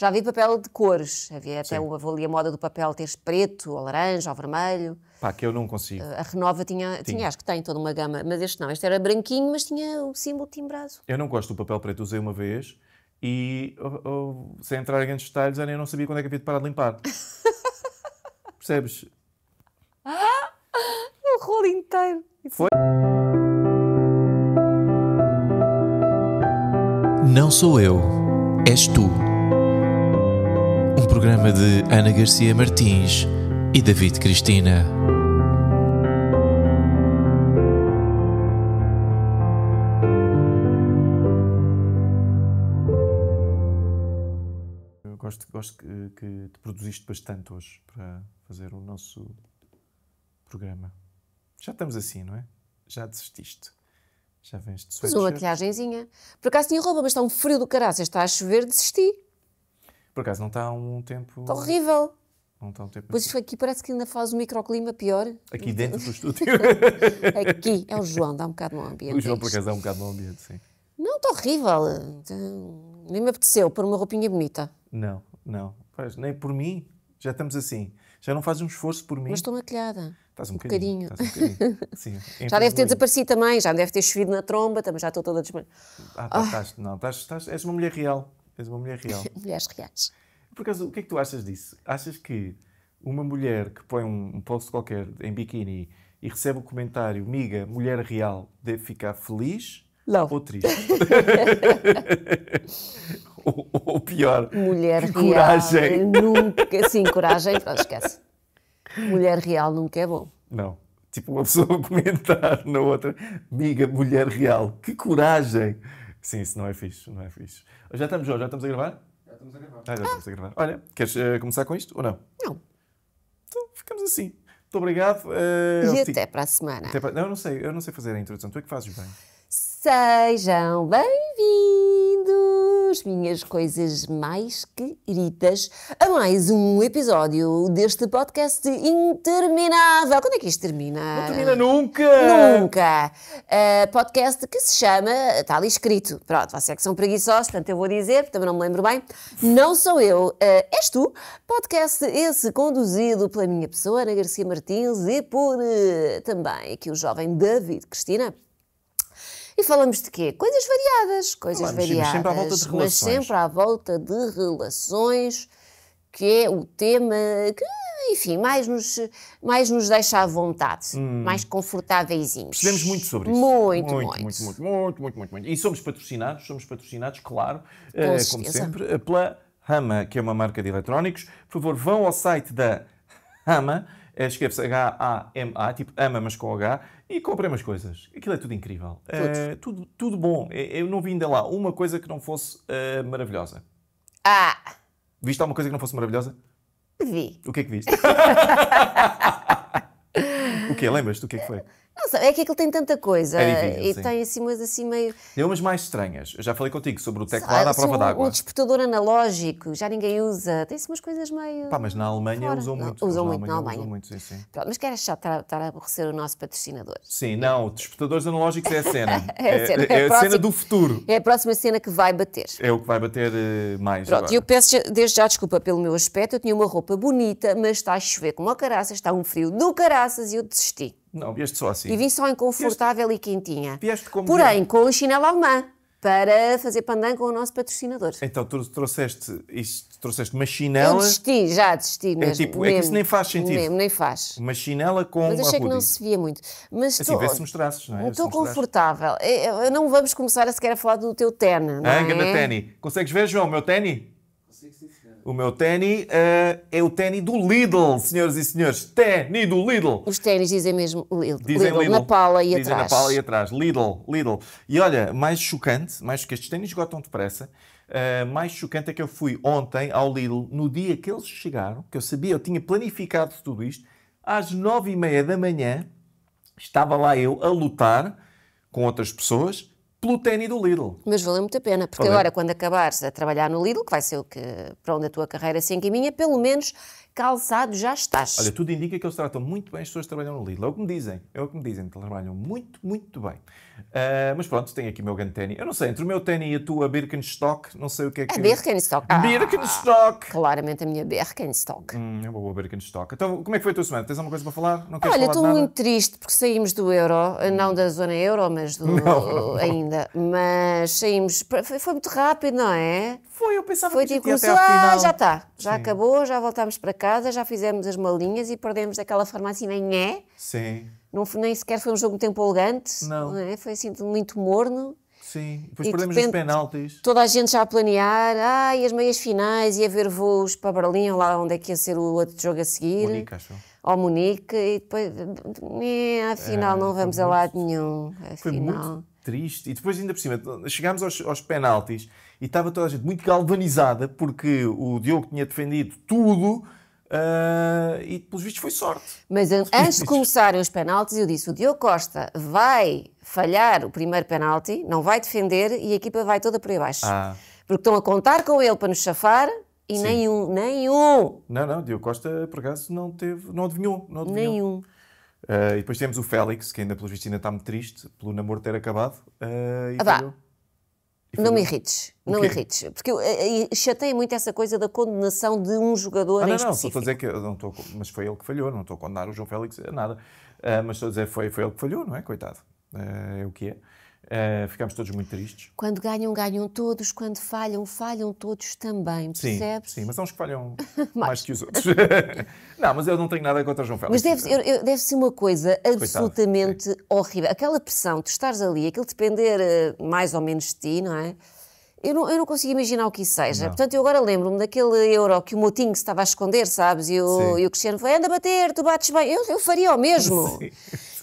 Já vi papel de cores. Havia até o, ali a moda do papel teres preto, ou laranja, ou vermelho. Pá, que eu não consigo. Eh, a Renova tinha, tinha, tinha. acho que tem toda uma gama, mas este não. Este era branquinho, mas tinha o símbolo timbrado. Eu não gosto do papel preto, usei uma vez e, oh, oh, sem entrar em grandes detalhes, eu não sabia quando é que havia de parar de limpar. Percebes? Ah, o rolo inteiro. Foi. Não sou eu, és tu um programa de Ana Garcia Martins e David Cristina. Eu gosto, gosto que, que te produziste bastante hoje para fazer o nosso programa. Já estamos assim, não é? Já desististe. Já vens de suéter. Mas uma telhagenzinha. Por acaso tinha roupa, mas está um frio do caraças. Está a chover, desisti. Por acaso não está há um tempo. Está horrível. Não está um tempo. Pois assim. aqui parece que ainda faz um microclima pior. Aqui dentro do estúdio. aqui. É o João, dá um bocado no ambiente. O João, é por acaso, dá um bocado no ambiente, sim. Não, está horrível. Nem me apeteceu pôr uma roupinha bonita. Não, não. Pois, nem por mim. Já estamos assim. Já não fazes um esforço por mim. Mas estou maquilhada. Estás um, um bocadinho. Estás Um bocadinho. Sim, já deve ter desaparecido também, já deve ter chovido na tromba, também já estou toda desmaiada Ah, tá, ah. Estás, não, estás, estás, és uma mulher real. És uma mulher real. Mulheres reais. Por acaso, o que é que tu achas disso? Achas que uma mulher que põe um post qualquer em biquíni e recebe o um comentário miga, mulher real, deve ficar feliz não. ou triste? ou, ou, pior, mulher real, coragem. Nunca, sim, coragem, pronto, esquece. Mulher real nunca é bom. Não. Tipo, uma pessoa comentar na outra, miga, mulher real, que coragem. Sim, isso não é fixe, não é fixe. Já estamos, já estamos a gravar? Já estamos a gravar. Ah, já estamos a gravar. Olha, queres uh, começar com isto ou não? Não. Então ficamos assim. Muito obrigado. Uh, e até para a semana. Até para... Não, eu não sei, eu não sei fazer a introdução. Tu é que fazes bem. Sejam bem-vindos, minhas coisas mais queridas, a mais um episódio deste podcast interminável. Quando é que isto termina? Não termina nunca! Nunca! Uh, podcast que se chama, está ali escrito, pronto, vocês é que são preguiçosos, portanto eu vou dizer, também não me lembro bem, não sou eu, uh, és tu, podcast esse conduzido pela minha pessoa, Ana Garcia Martins, e por uh, também aqui o jovem David Cristina. E falamos de quê? Coisas variadas, coisas falamos, variadas. Mas sempre à volta de relações. Mas sempre à volta de relações, que é o tema que enfim, mais nos, mais nos deixa à vontade, hum. mais confortáveis. Precisamos muito sobre isso. Muito muito muito, muito muito muito, muito, muito, muito, E somos patrocinados, somos patrocinados, claro, Com eh, como sempre, eh, pela Hama, que é uma marca de eletrónicos. Por favor, vão ao site da Hama, eh, escreve-se H-A-M-A, tipo Ama, mas com H, e comprei umas coisas. Aquilo é tudo incrível. É, tudo, tudo, tudo, bom. É, eu não vi ainda lá uma coisa que não fosse uh, maravilhosa. Ah! Viste alguma coisa que não fosse maravilhosa? Vi. O que é que viste? o quê? Lembras-te o que é que foi? Não sei, é que aquilo tem tanta coisa. É e sim. tem assim, mas assim meio. Deu umas mais estranhas. Eu já falei contigo sobre o teclado à prova assim d'água. Um despertador analógico, já ninguém usa. Tem-se umas coisas meio. Pá, mas na Alemanha fora. usam muito. Usam muito na Alemanha. muito, sim, sim. Pronto, mas quero achar estar, estar a aborrecer o nosso patrocinador. Sim, não, despertadores analógicos é a cena. é a é, cena, é, é, é a próxima, cena do futuro. É a próxima cena que vai bater. É o que vai bater eh, mais. Pronto, agora. eu peço desde já desculpa pelo meu aspecto. Eu tinha uma roupa bonita, mas está a chover como a caraças, está um frio do caraças e eu desisti. Não, vieste só assim. E vim só inconfortável vieste... e quentinha. Vieste como Porém, com um chinelo alemã para fazer pandan com o nosso patrocinador. Então tu trouxeste isto, trouxeste uma chinela. Eu desisti, já desisti é mesmo. É, tipo, mesmo, é que isso nem faz sentido. Mesmo, nem faz. Uma chinela com Mas achei que não se via muito. Mas assim, tô, vê se mostrasses, não é? Estou confortável. Eu, é, eu é, não vamos começar a sequer a falar do teu ten, não ah, é? Ah, Consegues ver, João, o meu teni? O meu ténis uh, eh, é o ténis do Lidl, senhoras e senhores. Ténis do Lidl. Os ténis dizem mesmo Lidl. Dizem Lidl, Lidl. na pala e dizem atrás. Dizem na pala e atrás. Lidl, Lidl. E olha, mais chocante, mais que estes ténis esgotam depressa, uh, mais chocante é que eu fui ontem ao Lidl, no dia que eles chegaram, que eu sabia, eu tinha planificado tudo isto, às nove e meia da manhã, estava lá eu a lutar com outras pessoas pelo tênis do Lidl. Mas valeu muito a pena, porque valeu. agora, quando acabares a trabalhar no Lidl, que vai ser o que, para onde a tua carreira se encaminha, pelo menos calçado já estás. Olha, tudo indica que eles tratam muito bem as pessoas que trabalham no Lidl. É o que me dizem, é o que me dizem, trabalham muito, muito bem. Uh, mas pronto, tenho aqui o meu grande tênis. Eu não sei, entre o meu tênis e a tua Birkenstock, não sei o que é que... A Birkenstock. Ah, Birkenstock! Claramente a minha Birkenstock. Hum, é uma boa Birkenstock. Então, como é que foi a tua semana? Tens alguma coisa para falar? Não queres Olha, estou muito triste porque saímos do euro, não, não da zona euro, mas do... Não, não, ainda mas saímos. Foi, muito rápido, não é? Foi, eu pensava foi, que tipo, começou, até assim, ah, final. ah, já está, já Sim. acabou, já voltámos para casa, já fizemos as malinhas e perdemos aquela farmácia assim, nem é. Sim. Não, nem sequer foi um jogo muito empolgante. Não. não é? Foi assim muito morno. Sim, depois e perdemos de os penaltis. Toda a gente já a planear, ah, e as meias finais, a ver voos para Berlim, lá onde é que ia ser o outro jogo a seguir. Munique, acho. Ao Munique, e depois, né, afinal, é, não vamos a lado nenhum. Afinal. Foi muito triste. E depois, ainda por cima, chegámos aos, aos penaltis e estava toda a gente muito galvanizada porque o Diogo tinha defendido tudo. Uh, e pelos vistos foi sorte. Mas antes de começarem os penaltis, eu disse: o Diogo Costa vai falhar o primeiro penalti, não vai defender e a equipa vai toda por aí baixo. Ah. Porque estão a contar com ele para nos chafar e Sim. nenhum, nenhum. Não, não, Diogo Costa, por acaso, não teve, não adivinhou. Não adivinhou. Nenhum. Uh, e depois temos o Félix, que ainda pelo visto ainda está muito triste pelo namoro ter acabado. Uh, e ah, não me irrites, não me irrites. Porque uh, chateia muito essa coisa da condenação de um jogador ah, não, em não, específico. Não, estou a dizer que. Não estou, mas foi ele que falhou, não estou a condenar o João Félix a nada. Uh, mas estou a dizer que foi, foi ele que falhou, não é? Coitado. é o que é. Uh, eh, ficámos todos muito tristes. Quando ganham, ganham todos. Quando falham, falham todos também, percebes? Sim, sim mas são os que falham mais. mais que os outros. não, mas eu não tenho nada contra João Félix. Mas deve, eu, deve ser uma coisa absolutamente Coitado, horrível. Aquela pressão de estares ali, aquele depender eh, mais ou menos de ti, não é? Eu não, eu não consigo imaginar o que isso seja. Não. Portanto, eu agora lembro-me daquele euro que o Moutinho se estava a esconder, sabes? E o, e o Cristiano foi, anda a bater, tu bates bem. Eu, eu faria o mesmo. Sim.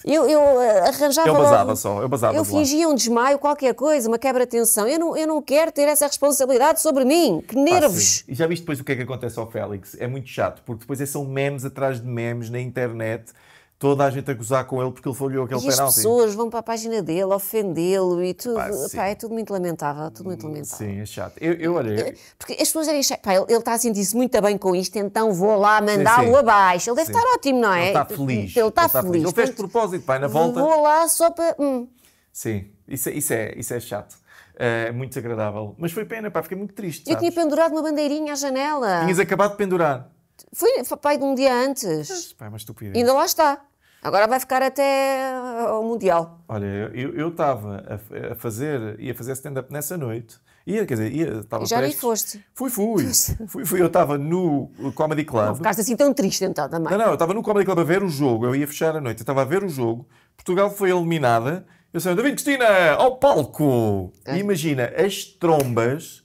Eu, eu eh, arranjava. Eu basava logo, só, eu basava. Eu fingia lá. um desmaio, qualquer coisa, uma quebra de tensão. Eu não, eu não quero ter essa responsabilidade sobre mim. Que ah, nervos! Ah, e já viste depois o que é que acontece ao Félix? É muito chato, porque depois é, são memes atrás de memes na internet toda a gente a gozar com ele porque ele falhou aquele penalti. E as pessoas vão para a página dele ofendê-lo e tudo. Pá, pá, é tudo muito lamentável, é tudo muito hum, lamentável. Sim, é chato. Eu, eu olhei... É, porque as pessoas eram chato. Pá, ele, está a assim, sentir-se muito bem com isto, então vou lá mandá-lo abaixo. Ele deve sim. estar ótimo, não é? Ele está feliz. Ele está, ele está feliz. feliz. Ele fez de propósito, pai, na volta... Vou lá só para... Hum. Sim, isso, é, isso, é, isso é chato. Eh, é muito desagradável. Mas foi pena, pá, fiquei muito triste. Eu tinha pendurado uma bandeirinha à janela. Tinhas acabado de pendurar. Foi, pai de um dia antes. Pai, é uma estupidez. Ainda lá está. Agora vai ficar até ao Mundial. Olha, eu estava a, a, fazer, ia fazer stand-up nessa noite. Ia, quer dizer, ia, tava Já prestes. foste. Fui, fui. fui, fui. Eu estava no Comedy Club. Não ficaste assim tão triste então também. Não, não, eu estava no Comedy Club a ver o jogo. Eu ia fechar a noite. Eu estava a ver o jogo. Portugal foi eliminada. Eu sei, David Cristina, ao palco! É. imagina as trombas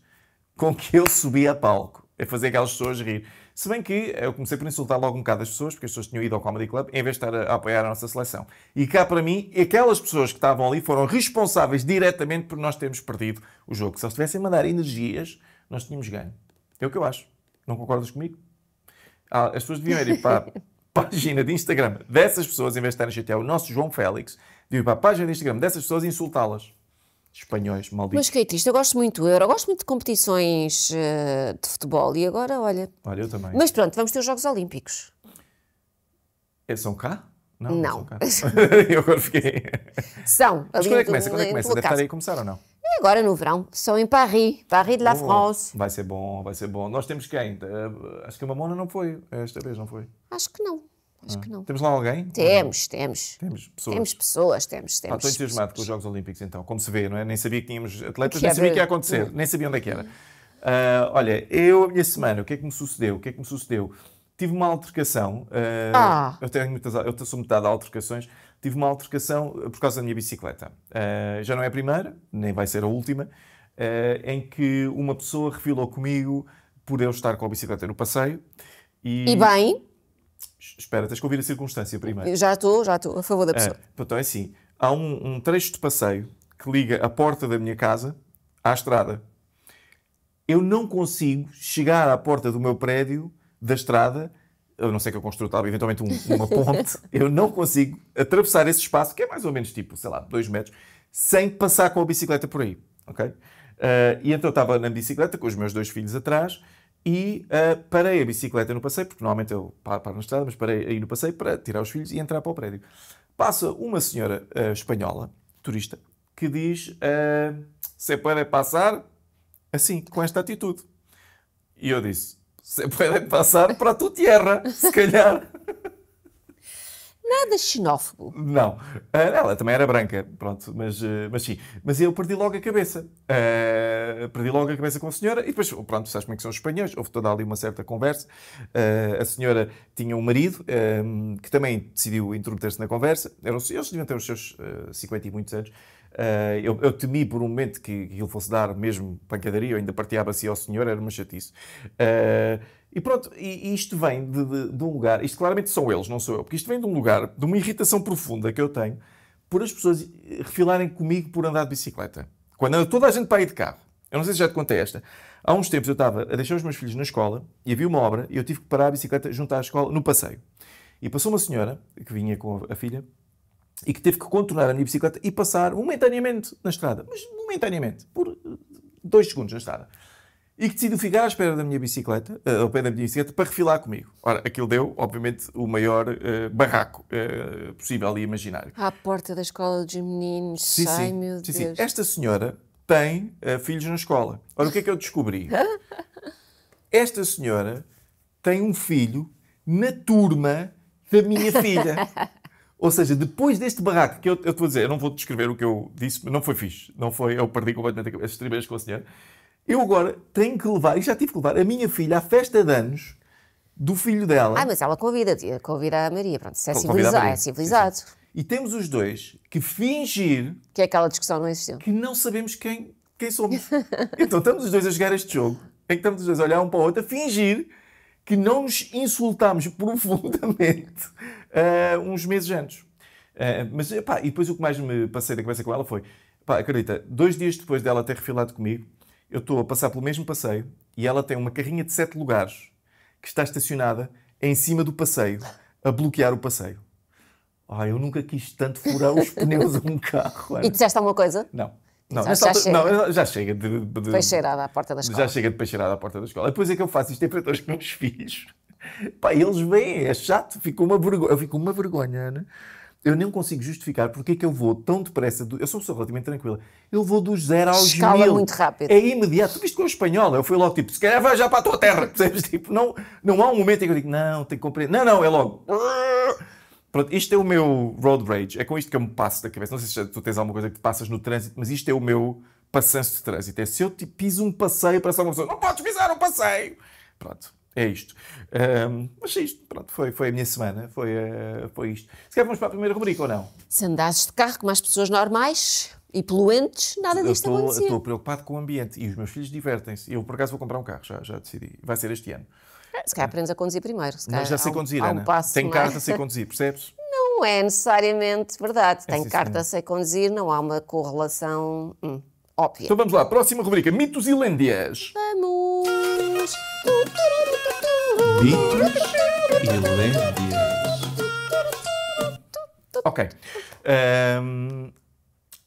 com que eu subia a palco. A é fazer aquelas pessoas rir. Se bem que eh, eu comecei por insultar logo um bocado as pessoas, porque as pessoas tinham ido ao Comedy Club, em vez de estar a apoiar a nossa seleção. E cá para mim, aquelas pessoas que estavam ali foram responsáveis diretamente por nós termos perdido o jogo. Se eles tivessem mandar energias, nós tínhamos ganho. É o que eu acho. Não concordas comigo? Ah, as pessoas deviam ir para a página de Instagram dessas pessoas, em vez de estarem a chatear o nosso João Félix, deviam ir para a página de Instagram dessas pessoas e insultá-las espanhóis malditos. Mas, triste eu gosto muito do Euro, gosto muito de competições uh, de futebol e agora, olha... Olha, eu também. Mas pronto, vamos ter os Jogos Olímpicos. É, são cá? Não. não. É são cá. eu agora fiquei... São. Mas quando é que começa? Quando é que começa? Deve estar aí a começar ou não? É agora no verão. São em Paris. Paris de la oh, France. Vai ser bom, vai ser bom. Nós temos quem? Eh, acho que a Mamona não foi. Esta vez não foi. Acho que não. Acho ah. que não. Temos lá alguém? Temos, temos. Temos pessoas. Temos pessoas, temos. Ah, temos estou entusiasmado com os Jogos Olímpicos, então, como se vê, não é? Nem sabia que tínhamos atletas, que nem é sabia o que ia acontecer, hum. nem sabia onde é que era. Uh, olha, eu, a minha semana, o que é que me sucedeu? O que é que me sucedeu? Tive uma altercação. Uh, ah. Eu tenho muitas, eu sou metade a altercações. Tive uma altercação por causa da minha bicicleta. Uh, já não é a primeira, nem vai ser a última, em que uma pessoa refilou comigo por eu estar com a bicicleta no passeio. E, e bem? Espera, tens que ouvir a circunstância primeiro. Já estou, já estou, a favor da pessoa. Ah, então é assim: há um, um trecho de passeio que liga a porta da minha casa à estrada. Eu não consigo chegar à porta do meu prédio da estrada a não ser que eu construa tá, eventualmente um, uma ponte, eu não consigo atravessar esse espaço, que é mais ou menos tipo, sei lá, dois metros, sem passar com a bicicleta por aí, ok? Uh, e então eu estava na bicicleta com os meus dois filhos atrás e uh, parei a bicicleta no passeio, porque normalmente eu paro na estrada, mas parei aí no passeio para tirar os filhos e entrar para o prédio. Passa uma senhora uh, espanhola, turista, que diz: uh, Se pode passar assim, com esta atitude. E eu disse: Se pode passar para a tua terra, se calhar. Nada xenófobo. Não. Ah, ela também era branca, pronto, mas, ah, mas sim. Mas eu perdi logo a cabeça. Uh, perdi logo a cabeça com a senhora e depois, pronto, sabes como é que são os espanhóis, houve toda ali uma certa conversa. Uh, a senhora tinha um marido que também decidiu interromper se na conversa. Eram, eles deviam ter os seus uh, 50 e muitos anos. Uh, eu, eu, temi por um momento que, que ele fosse dar mesmo pancadaria, eu ainda partia a ao senhor, era uma chatice. Uh, e pronto, e, e isto vem de, de, de, um lugar, isto claramente são eles, não sou eu, porque isto vem de um lugar, de uma irritação profunda que eu tenho por as pessoas refilarem comigo por andar de bicicleta. Quando toda a gente para aí de carro. Eu não sei se já te contei esta. Há uns tempos eu estava a deixar os meus filhos na escola e havia uma obra e eu tive que parar a bicicleta junto à escola no passeio. E passou uma senhora, que vinha com a filha, e que teve que contornar a minha bicicleta e passar momentaneamente na estrada, mas momentaneamente, por eh, dois segundos na estrada, e que decidiu ficar à espera da minha bicicleta, eh, ao pé da minha bicicleta, para refilar comigo. Ora, aquilo deu, obviamente, o maior uh, barraco uh, possível e imaginário. À porta da escola dos meninos, sim, ai sim, meu sim, Deus. Sim. Esta senhora tem filhos na escola. Ora, o que é que eu descobri? Esta senhora tem um filho na turma da minha filha. Ou seja, depois deste barraco, que eu, eu te vou dizer, eu não vou descrever o que eu disse, não foi fixe, não foi, eu perdi completamente a cabeça, estribeiras com a senhora. Eu agora tenho que levar, e já tive que levar, a minha filha à festa de anos do filho dela. Ah, mas ela convida, convida a Maria, pronto, isso é, civilizado, Maria. é civilizado. E temos os dois que fingir... Que é aquela discussão não existiu. Que não sabemos quem, quem somos. então estamos os dois a jogar este jogo, em que estamos os dois a olhar um para o outro, a fingir que não nos insultámos profundamente uh, uns meses antes. Uh, mas, epá, e depois o que mais me passei da conversa com ela foi, pá, acredita, dois dias depois dela ter refilado comigo, eu estou a passar pelo mesmo passeio e ela tem uma carrinha de sete lugares que está estacionada em cima do passeio, a bloquear o passeio. Ah, eu nunca quis tanto furar os pneus a um carro. Ana. E disseste alguma coisa? Não. Não, já, altura, chega. Não, já chega de, de, de peixeirada à porta da escola. Já chega de peixeirada à porta da escola. Depois é que eu faço isto em frente aos meus filhos. Pá, eles veem, é chato, ficou uma vergonha, fico uma vergonha, né? Eu nem consigo justificar porque é que eu vou tão depressa. Do... Eu sou uma pessoa relativamente tranquila. Eu vou dos zero aos Escala mil. muito rápido. É imediato. Tu viste com o espanhol? Eu fui logo tipo, se calhar vai já para a tua terra. Tipo, não, não há um momento em que eu digo, não, tem que compreender. Não, não, é logo. Pronto, isto é o meu road rage. É com isto que eu me passo da cabeça. Não sei se tu tens alguma coisa que te passas no trânsito, mas isto é o meu passanço de trânsito. É se eu te piso um passeio para essa pessoa, não podes pisar um passeio. Pronto, é isto. Um, mas é isto, pronto, foi, foi a minha semana, foi, uh, foi isto. Se calhar vamos para a primeira rubrica ou não? Se andasses de carro com as pessoas normais e poluentes, nada disto acontecia. Estou preocupado com o ambiente e os meus filhos divertem-se. Eu, por acaso, vou comprar um carro, já, já decidi. Vai ser este ano. Se calhar aprendes a conduzir primeiro. Se calhar, Mas já sei conduzir, um, Ana. Um passo, Tem carta, a sei conduzir, percebes? Não é necessariamente verdade. É Tem é, sim, carta, sei conduzir, não há uma correlação hum, óbvia. Então vamos lá, próxima rubrica, mitos e lendas. Vamos! Mitos e lendas. Ok. Um,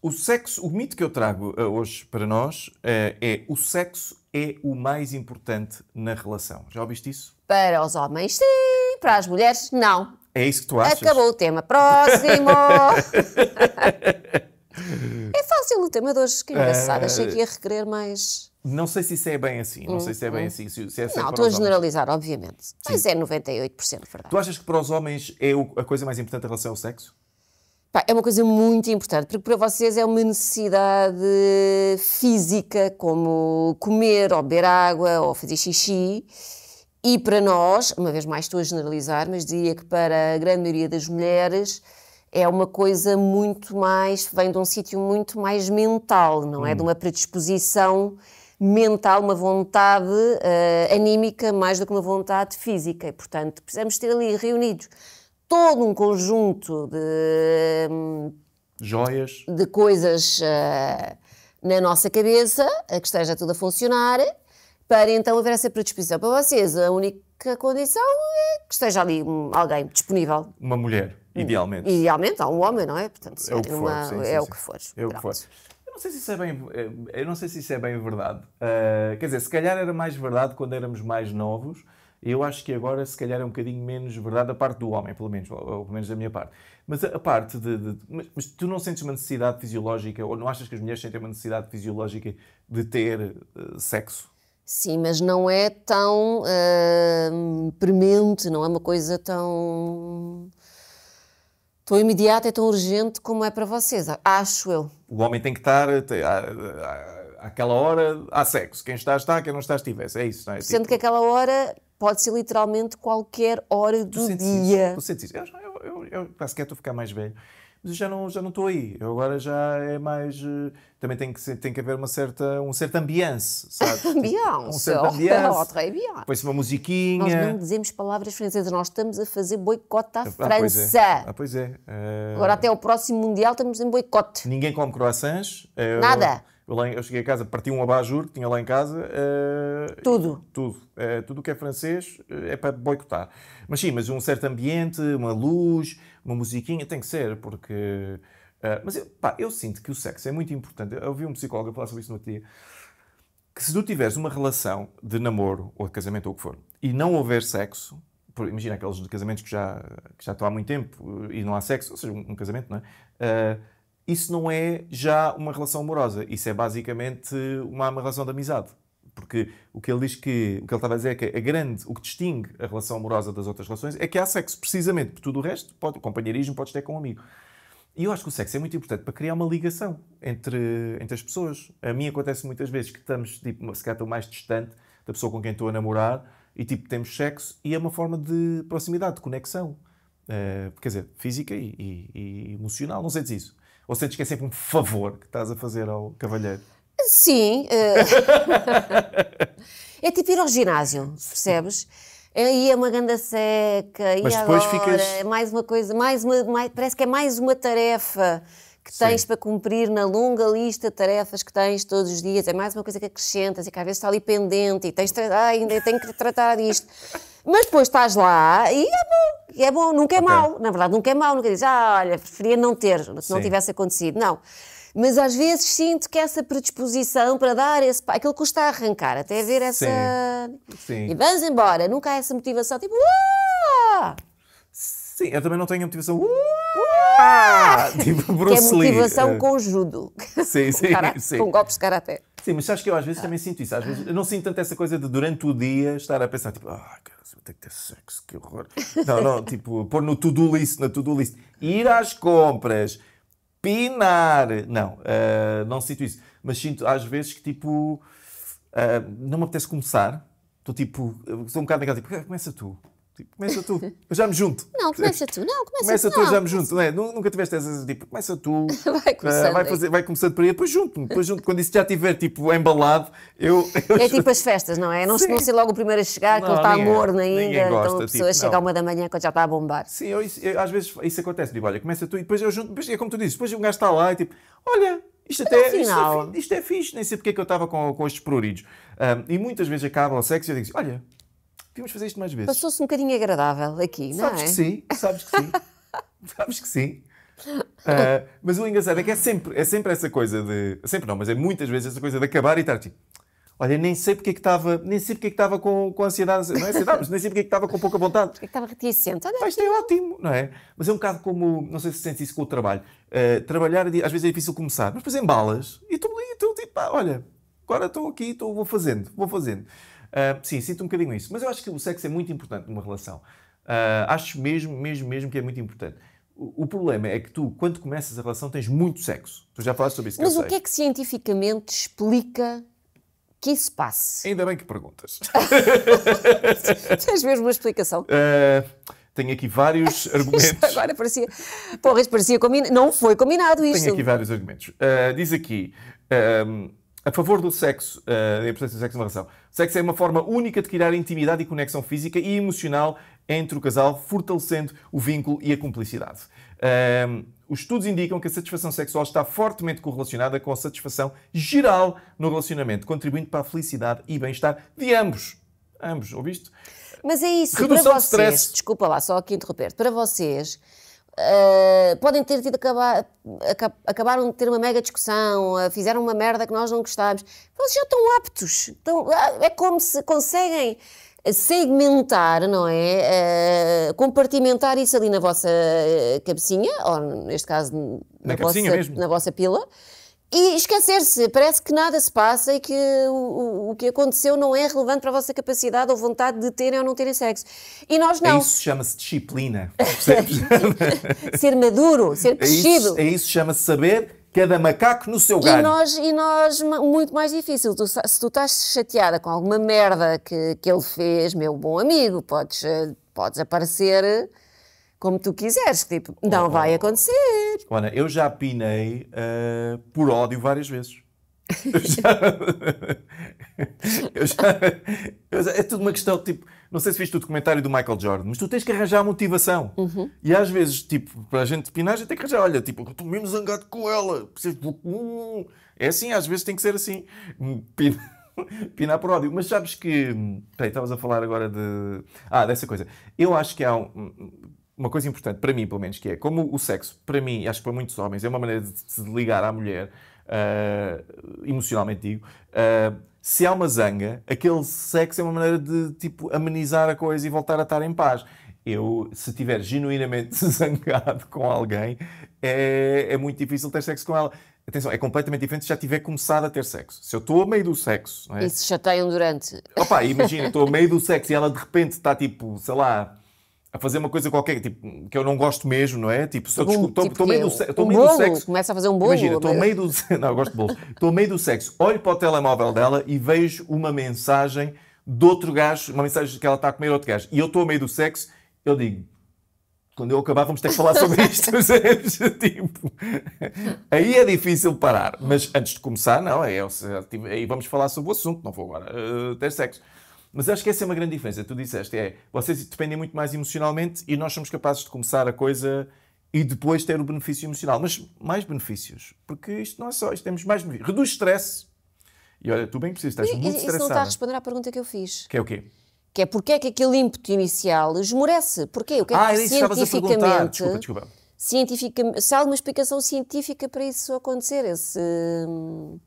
o sexo, o mito que eu trago eh, hoje para nós é, é o sexo é o mais importante na relação. Já ouviste isso? Para os homens, sim. Para as mulheres, não. É isso que tu achas? Acabou o tema. Próximo! é fácil o tema de hoje, que engraçado. Uh... Achei que ia requerer mais... Não sei se isso é bem assim, não hum, sei se é bem hum. assim. Se, se é hum. assim não, estou a generalizar, obviamente. Sim. Mas é 98% verdade. Tu achas que para os homens é a coisa mais importante em relação ao sexo? é uma coisa muito importante, porque para vocês é uma necessidade física, como comer, ou beber água, ou fazer xixi. E para nós, uma vez mais estou a generalizar, mas diria que para a grande maioria das mulheres é uma coisa muito mais, vem de um sítio muito mais mental, não hum. é? De hum. uma predisposição mental, uma vontade uh, anímica mais do que uma vontade física. E, portanto, precisamos ter ali reunidos todo um conjunto de. joias. de coisas uh, na nossa cabeça, a que esteja tudo a funcionar, para então haver essa predisposição. Para vocês, a única condição é que esteja ali hum, alguém disponível. Uma mulher, hum, idealmente. Idealmente, há um homem, não é? Portanto, é o que for. sim, é sim, o sim. que for. É o que for. Eu não sei se isso é bem, eh, eu não sei se isso é bem verdade. Uh, quer dizer, se calhar era mais verdade quando éramos mais novos eu acho que agora, se calhar, é um bocadinho menos verdade a parte do homem, pelo menos, ou pelo menos da minha parte. Mas a, a parte de, de, Mas tu não sentes uma necessidade fisiológica, ou não achas que as mulheres sentem uma necessidade fisiológica de ter uh, sexo? Sim, mas não é tão uh, premente, não é uma coisa tão tão imediata é tão urgente como é para vocês, acho eu. O homem tem que estar eh, eh, àquela hora há sexo. Quem está, está, quem não está, estivesse. É isso, não é? Sendo tipo... que aquela hora Pode ser literalmente qualquer hora do tu dia. tu sentes isso. Eu, já, eu, eu, eu quase que estou a ficar mais velho mas já não já não estou aí. Eu agora já é mais eh, também tem que tem que haver uma certa um certo ambiance, sabe? ambiance. Um certo ambiance. É pois uma musiquinha. Nós não dizemos palavras francesas, nós estamos a fazer boicote à ah, é. França. Ah, pois é. Ah, eh, pois é. Agora até o próximo mundial estamos em boicote. Ninguém come croissants. Eu... Nada. Eu, lá, eu cheguei a casa, parti um abajur que tinha lá em casa. Uh, tudo? Tudo. Uh, tudo o que é francês uh, é para boicotar. Mas sim, mas um certo ambiente, uma luz, uma musiquinha, tem que ser, porque... mas eu, pá, eu sinto que o sexo é muito importante. Eu ouvi um psicólogo falar sobre isso no outro dia. Que se tu tiveres uma relação de namoro, ou de casamento, ou o que for, e não houver sexo, imagina aqueles casamentos que já, que já estão há muito tempo e não há sexo, ou seja, um, um casamento, não é? isso não é já uma relação amorosa, isso é basicamente uma, relação de amizade. Porque o que ele diz que o que ele estava a dizer é que a grande, o que distingue a relação amorosa das outras relações é que há sexo, precisamente, por tudo o resto, pode, companheirismo, podes ter com um amigo. E eu acho que o sexo é muito importante para criar uma ligação entre, entre as pessoas. A mim acontece muitas vezes que estamos, tipo, se calhar mais distante da pessoa com quem estou a namorar e, tipo, temos sexo e é uma forma de proximidade, de conexão. Uh, quer dizer, física e, e, e emocional, não sei dizer isso. Ou sentes que é sempre um favor que estás a fazer ao cavalheiro? Sim. Uh... é tipo ir ao ginásio, percebes? Aí é uma ganda seca, Mas e depois agora? Ficas... É mais uma coisa, mais uma, mais... parece que é mais uma tarefa que tens Sim. para cumprir na longa lista de tarefas que tens todos os dias. É mais uma coisa que acrescentas e que às vezes está ali pendente e tens de ah, ainda tenho que tratar disto. Mas depois estás lá e é bom, e é bom, nunca é okay. mau. Na verdade, nunca é mau, nunca dizes, ah, olha, preferia não ter, se Sim. não tivesse acontecido. Não. Mas às vezes sinto que essa predisposição para dar esse aquilo custa a arrancar, até ver essa. Sim. Sim. E vamos embora, nunca há essa motivação, tipo, ah! Sim, eu também não tenho a motivação. Uh, uh, tipo Bruce que é motivação Lee. Ah. com o judo. Sim, sim, com sim. Com golpes de karaté. Sim, mas acho que eu às vezes ah. também sinto isso. Às vezes eu não sinto tanto essa coisa de durante o dia estar a pensar, tipo, ah, oh, vou ter que ter sexo, que horror. Não, não, tipo, pôr no to-do list, na to-do list. Ir às compras, pinar. Não, uh, não sinto isso. Mas sinto às vezes que, tipo, não me apetece começar. Estou tipo, estou um bocado naquela, tipo, começa tu. Tipo, começa tu, já me junto. Não, começa tu, não, começa, começa tu. Não, tu, já me junto. Não é? Nunca tiveste essas, tipo, começa tu. Eh, vai começando. Uh, vai, fazer, vai começando por aí, depois junto-me, depois junto. Quando isso já estiver, tipo, embalado, eu. eu é tipo as festas, não é? Não, Sim. não logo o primeiro a chegar, não, que ele está morno ainda. Gosta, então a pessoa tipo, chega à uma da manhã quando já está a bombar. Sim, eu, eu, às vezes isso acontece, tipo olha, começa tu e depois eu junto, depois, é como tu dizes, depois um gajo está lá e tipo, olha, isto, até, isto, é, isto é fixe, nem sei porque é que eu estava com, com estes pruridos. Um, e muitas vezes acabam o sexo e eu digo assim, olha, Podíamos fazer isto mais vezes. Passou-se um bocadinho agradável aqui, não sabes é? Sabes que sim, sabes que sim. sabes que sim. Uh, mas o engraçado é que é sempre, é sempre essa coisa de. Sempre não, mas é muitas vezes essa coisa de acabar e estar tipo. Olha, nem sei porque é que estava, nem sei porque é que estava com, com ansiedade, não é ansiedade, mas nem sei porque é que estava com pouca vontade. Porque é que estava reticente. Olha, isto é ótimo, não é? Mas é um bocado como, não sei se sente isso com o trabalho. Uh, trabalhar às vezes é difícil começar, mas depois embalas e tu, e tu tipo, pá, olha, agora estou aqui, estou, vou fazendo, vou fazendo. Ah, sim, sinto um bocadinho isso. Mas eu acho que o sexo é muito importante numa relação. Uh, acho mesmo, mesmo, mesmo que é muito importante. O, o problema é que tu, quando começas a relação, tens muito sexo. Tu já falaste sobre isso. Mas que o sei. que é que cientificamente explica que isso passe? Ainda bem que perguntas. tens mesmo uma explicação. Uh, tenho aqui vários argumentos. Agora parecia. Porra, parecia combinado. Não foi combinado isto. Tenho aqui vários argumentos. Uh, diz aqui a favor do sexo, uh, eh, da importância do sexo na relação. O sexo é uma forma única de criar intimidade e conexão física e emocional entre o casal, fortalecendo o vínculo e a cumplicidade. Um, ehm, os estudos indicam que a satisfação sexual está fortemente correlacionada com a satisfação geral no relacionamento, contribuindo para a felicidade e bem-estar de ambos. Ambos, ouviste? Mas é isso, Redução para vocês, de stress. desculpa lá, só aqui interromper, para vocês eh, podem ter tido acabar, acabaram de ter uma mega discussão, eh, fizeram uma merda que nós não gostávamos Vocês já estão aptos. Estão, ah, é como se conseguem segmentar, não é? Uh, compartimentar isso ali na vossa cabecinha, ou neste caso na, na, vossa, na vossa, pila e esquecer-se, parece que nada se passa e que o, o, o, que aconteceu não é relevante para a vossa capacidade ou vontade de terem ou não terem sexo. E nós é não. É isso chama-se disciplina. ser maduro, ser é crescido. É isso, é isso chama-se saber cada macaco no seu galho. E nós, e nós muito mais difícil. Tu, se tu estás chateada com alguma merda que, que ele fez, meu bom amigo, podes, eh, podes aparecer como tu quiseres, tipo, não vai acontecer. Olha, eu já pinei uh, por ódio várias vezes. Eu já... eu já... É tudo uma questão, tipo, não sei se viste o documentário do Michael Jordan, mas tu tens que arranjar motivação. Uhum. E às vezes, tipo, para a gente pinar, já tem que arranjar, olha, tipo, estou mesmo zangado com ela. É assim, às vezes tem que ser assim. Pinar, pinar por ódio. Mas sabes que. Hum, peraí, estavas a falar agora de. Ah, dessa coisa. Eu acho que há um uma coisa importante, para mim pelo menos, que é como o sexo, para mim, acho que para muitos homens, é uma maneira de se ligar à mulher, uh, emocionalmente digo, uh, se há uma zanga, aquele sexo é uma maneira de tipo amenizar a coisa e voltar a estar em paz. Eu, se tiver genuinamente zangado com alguém, é, é muito difícil ter sexo com ela. Atenção, é completamente diferente se já tiver começado a ter sexo. Se eu estou a meio do sexo. É? E se chateiam durante. Opa, imagina, estou a meio do sexo e ela de repente está tipo, sei lá, a fazer uma coisa qualquer, tipo, que eu não gosto mesmo, não é? Tipo, estou tipo meio, do, se, um meio bolo, do sexo. Começa a fazer um bolo. Imagina, né? estou meio do Não, gosto de bolo Estou meio do sexo. Olho para o telemóvel dela e vejo uma mensagem de outro gajo, uma mensagem que ela está a comer outro gajo. E eu estou meio do sexo, eu digo. Quando eu acabar, vamos ter que falar sobre isto. tipo, aí é difícil parar. Mas antes de começar, não, é, é, é tipo, aí vamos falar sobre o assunto. Não vou agora uh, ter sexo. Mas acho que essa é uma grande diferença. Tu disseste, é, vocês dependem muito mais emocionalmente e nós somos capazes de começar a coisa e depois ter o benefício emocional. Mas mais benefícios, porque isto não é só, isto temos mais benefícios. Reduz stress. E olha, tu bem precisas, estás e, muito e, estressada. isso não está a responder à pergunta que eu fiz. Que é o quê? Que é porque é que aquele ímpeto inicial esmorece? Porquê? O que é ah, que é cientificamente... Desculpa, desculpa. Cientifica, se há alguma explicação científica para isso acontecer, esse... Hum,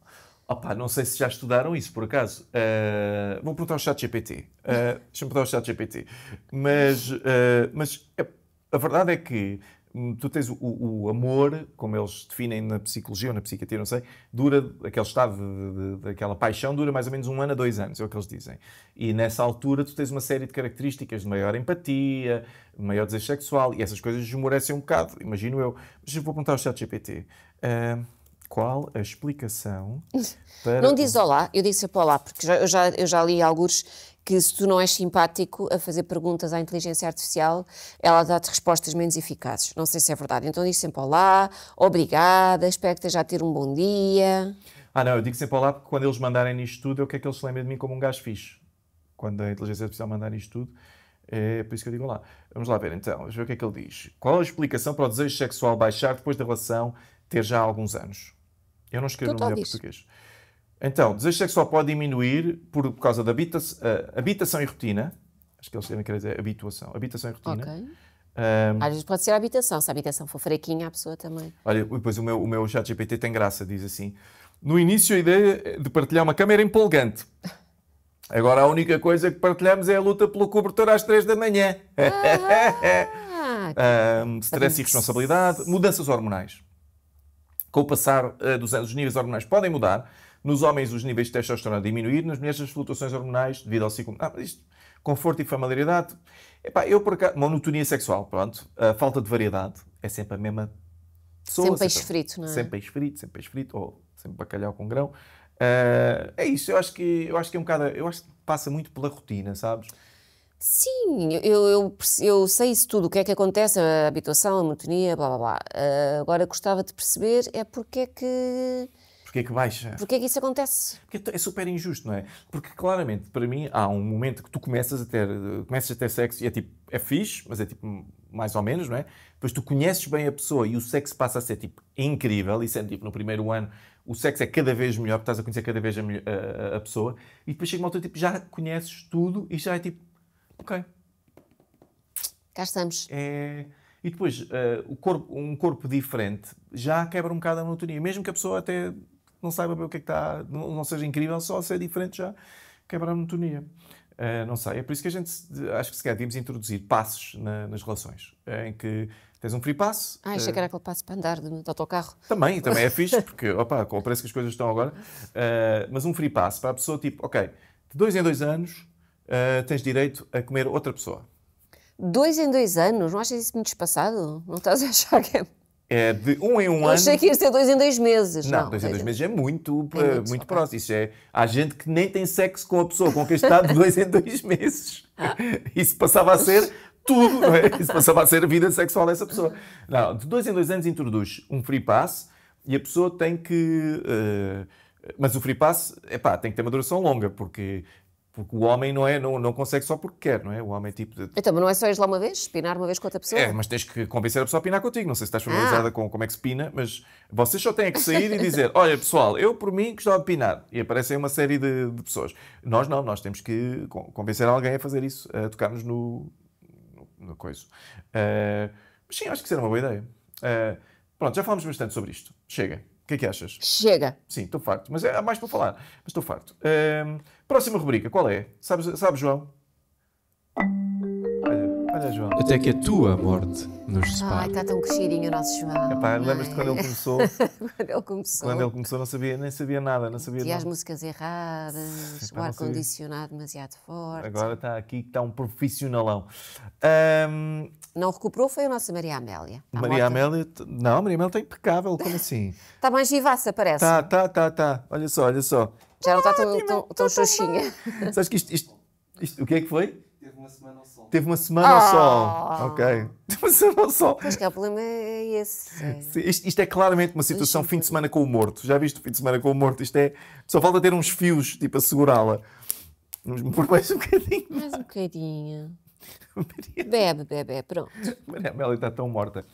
Opa, não sei se já estudaram isso, por acaso. Uh, vou perguntar ao chat GPT. Uh, eh, Deixa-me perguntar ao chat GPT. Mas, uh, mas a verdade é que hum, tu tens o, o, amor, como eles definem na psicologia ou na psiquiatria, não sei, dura, aquele estado daquela paixão dura mais ou menos um ano a dois anos, é o que eles dizem. E nessa altura tu tens uma série de características de maior empatia, maior desejo sexual, e essas coisas esmorecem um bocado, imagino eu. Mas eu vou perguntar ao chat GPT. Uh, qual a explicação para. Não diz olá, eu disse sempre olá, porque já, eu, já, eu já li alguns que se tu não és simpático a fazer perguntas à inteligência artificial, ela dá-te respostas menos eficazes. Não sei se é verdade. Então diz sempre olá, obrigada, espero que esteja a ter um bom dia. Ah, não, eu digo sempre olá porque quando eles mandarem nisto tudo, eu é quero é que eles se lembrem de mim como um gajo fixe. Quando a inteligência artificial mandar nisto tudo, é por isso que eu digo olá. Vamos lá ver então, vamos ver o que é que ele diz. Qual a explicação para o desejo sexual baixar depois da relação ter já alguns anos? Eu não escrevo então Total tá, no melhor português. Então, desejo sexual pode diminuir por, por causa da habita eh, habitação e rotina. Acho que eles querem dizer habituação. Habitação e rotina. Ok. Um, Às vezes pode ser a habitação. Se a habitação for fraquinha, a pessoa também. Olha, depois o meu, o meu chat GPT tem graça. Diz assim, no início a ideia de partilhar uma câmera é empolgante. Agora a única coisa que partilhamos é a luta pelo cobertor às três da manhã. Ah, um, stress e responsabilidade, mudanças hormonais com o passar uh, dos anos, os níveis hormonais podem mudar. Nos homens, os níveis de testosterona diminuir, nas mulheres, as flutuações hormonais devido ao ciclo. Ah, isto, conforto e familiaridade. Epá, eu por acaso, monotonia sexual, pronto, a falta de variedade é sempre a mesma pessoa. Sempre peixe frito, não é? Sempre peixe frito, sempre peixe frito, ou sempre bacalhau com grão. Uh, é isso, eu acho que eu acho que é um bocado, eu acho que passa muito pela rotina, sabes? Sim, eu, eu, eu, sei isso tudo, o que é que acontece, a habituação, a monotonia, blá blá blá. Uh, agora gostava de perceber é porque é que. Porquê é que baixa? Porquê é que isso acontece? Porque é, é super injusto, não é? Porque claramente, para mim, há um momento que tu começas a ter, começas a ter sexo e é tipo, é fixe, mas é tipo mais ou menos, não é? Depois tu conheces bem a pessoa e o sexo passa a ser tipo incrível, e é tipo no primeiro ano o sexo é cada vez melhor, porque estás a conhecer cada vez a, a, a pessoa e depois chega uma altura tipo já conheces tudo e já é tipo Ok. Cá estamos. É... E depois, uh, o corpo, um corpo diferente já quebra um bocado a monotonia. Mesmo que a pessoa até não saiba bem o que é que está, não, seja incrível, só ser é diferente já quebra a monotonia. Uh, não sei, é por isso que a gente, acho que se calhar devíamos introduzir passos na, nas relações, eh, em que tens um free pass. Ah, achei uh, que era aquele passo para andar de, de autocarro. Também, também é fixe, porque, opa, parece que as coisas estão agora. Uh, mas um free pass para a pessoa, tipo, ok, de dois em dois anos uh, tens direito a comer outra pessoa. Dois em dois anos? Não achas isso muito espaçado? Não estás a achar que é é de um em um eu ano. Achei que ia ser dois em dois meses. Não, não dois em dois é- meses é muito, é eh, muito, muito próximo. Isso é, há gente que nem tem sexo com a pessoa com quem está de dois em dois meses. Isso passava a ser tudo, não é? Isso passava a ser a vida sexual dessa pessoa. Não, de dois em dois anos introduz um free pass e a pessoa tem que. Uh, mas o free pass, epá, tem que ter uma duração longa, porque porque o homem não, é, não, não consegue só porque quer, não é? O homem é tipo de... Então, mas não é só ir lá uma vez, pinar uma vez com outra pessoa? É, mas tens que convencer a pessoa a pinar contigo. Não sei se estás familiarizada ah. com como é que se pina, mas vocês só têm é que sair e dizer: Olha, pessoal, eu por mim gostava de pinar. E aparecem uma série de, de pessoas. Nós não, nós temos que convencer alguém a fazer isso, a tocar-nos no, no, no, coiso. Uh, ah, mas sim, acho que será uma boa ideia. Uh, pronto, já falamos bastante sobre isto. Chega que é que achas? Chega. Sim, estou farto. Mas é há mais para falar. Mas estou farto. Uh, próxima rubrica, qual é? Sabes, sabes João? Ah. Olha, João. Até que a tua morte nos separe. Ai, está tão crescidinho o nosso João. Epá, é? lembras-te quando ele começou? quando ele começou. Quando ele começou, não sabia, nem sabia nada, não sabia. E as músicas erradas, Epá, o ar-condicionado demasiado forte. Agora está aqui, está um profissionalão. Um... Não recuperou foi a nossa Maria Amélia. A Maria morte... Amélia, não, Maria Amélia está impecável, como assim? está mais vivaça, parece. Está, está, está, tá. Olha só, olha só. Já não está ah, tão, tão, tão, xoxinha. Sabes que isto, isto, isto, o que é que foi? Teve uma semana ou só. Teve uma semana ao ah! sol. Ok. Teve uma semana ao sol. Mas que é o problema é esse. Sim, Isto, isto é claramente uma situação fim é de semana com o morto. Já viste o fim de semana com o morto? Isto é. Só falta ter uns fios, tipo, a segurá-la. Mas mais um bocadinho. Mais um bocadinho. Maria... Bebe, bebe, é, pronto. Maria Amélia está tão morta.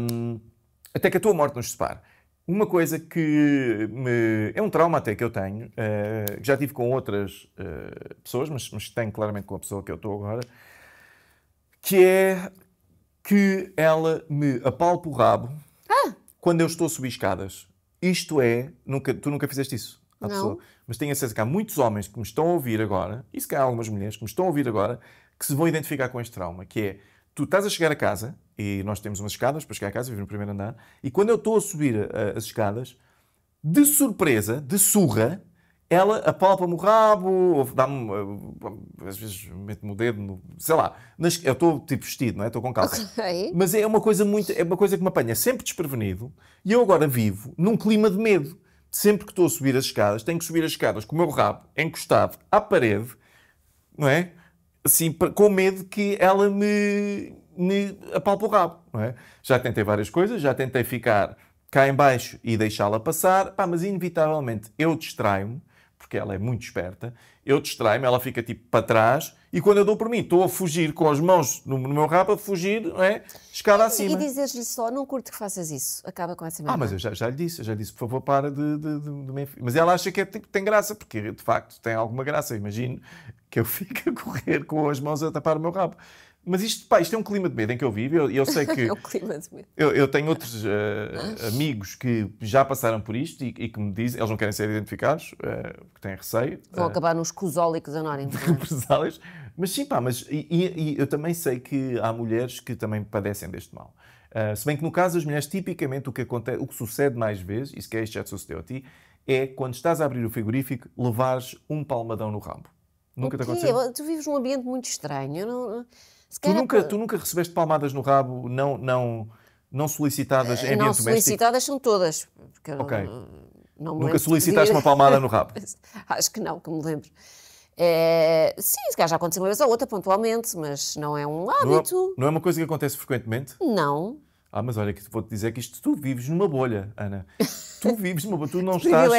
um, até que a tua morte nos separe. Uma coisa que me... é um trauma até que eu tenho, uh, que já tive com outras uh, pessoas, mas, mas tenho claramente com a pessoa que eu estou agora, que é que ela me apalpa o rabo ah. quando eu estou a subir escadas. Isto é, nunca, tu nunca fizeste isso à Não. pessoa, mas tenho a certeza que há muitos homens que me estão a ouvir agora, e se calhar algumas mulheres que me estão a ouvir agora, que se vão identificar com este trauma, que é tu estás a chegar a casa e nós temos umas escadas para chegar a casa, vivo no primeiro andar, e quando eu estou a subir eh, as escadas, de surpresa, de surra, ela apalpa-me o rabo, ou dá-me, eh, às vezes mete-me o dedo, no, sei lá. Nas, eu estou tipo vestido, não é? Estou com calça. Okay. Mas é uma coisa muito, é uma coisa que me apanha sempre desprevenido e eu agora vivo num clima de medo. Sempre que estou a subir as escadas, tenho que subir as escadas com o meu rabo encostado à parede, não é? assim, com medo que ela me, me apalpe o rabo, não é? Já tentei várias coisas, já tentei ficar cá em baixo e deixá-la passar, pá, mas inevitavelmente eu distraio-me, porque ela é muito esperta, eu distraio-me, ela fica tipo para trás, e quando eu dou por mim, estou a fugir com as mãos no, no meu rabo, a fugir, não é? Escada e, acima. E dizes-lhe só, não curto que faças isso, acaba com essa merda. Ah, mas eu já, já lhe disse, eu já lhe disse, por favor, para de, de, de, de Mas ela acha que é, tipo, tem graça, porque de facto tem alguma graça, imagino que eu fico a correr com as mãos a tapar o meu rabo. Mas isto, pá, isto é um clima de medo em que eu vivo. Eu, eu sei é que. é um clima de medo. Eu, eu tenho outros uh, amigos que já passaram por isto e, e, que me dizem. Eles não querem ser identificados, uh, eh, porque têm receio. Vão uh, acabar nos cusólicos anónimos. É? Cusólicos. Mas sim, pá, mas. E, e, e, eu também sei que há mulheres que também padecem deste mal. se bem que no caso das mulheres, tipicamente o que, acontece, o que sucede mais vezes, e se que já te sucedeu a ti, é quando estás a abrir o frigorífico, levares um palmadão no rabo. Nunca te aconteceu? Tu vives num ambiente muito estranho. Não... tu, nunca, tu nunca recebeste palmadas no rabo não, não, não solicitadas eh, em ambiente doméstico? Não solicitadas são todas. Porque não, nunca solicitaste pedir... uma palmada no rabo? Acho que não, que me lembro. É, sim, se calhar já aconteceu uma vez ou outra pontualmente, mas não é um hábito. Não é, não é uma coisa que acontece frequentemente? Não. Ah, mas olha, que vou-te dizer que isto tu vives numa bolha, Ana. Tu vives numa bolha. Tu não estás,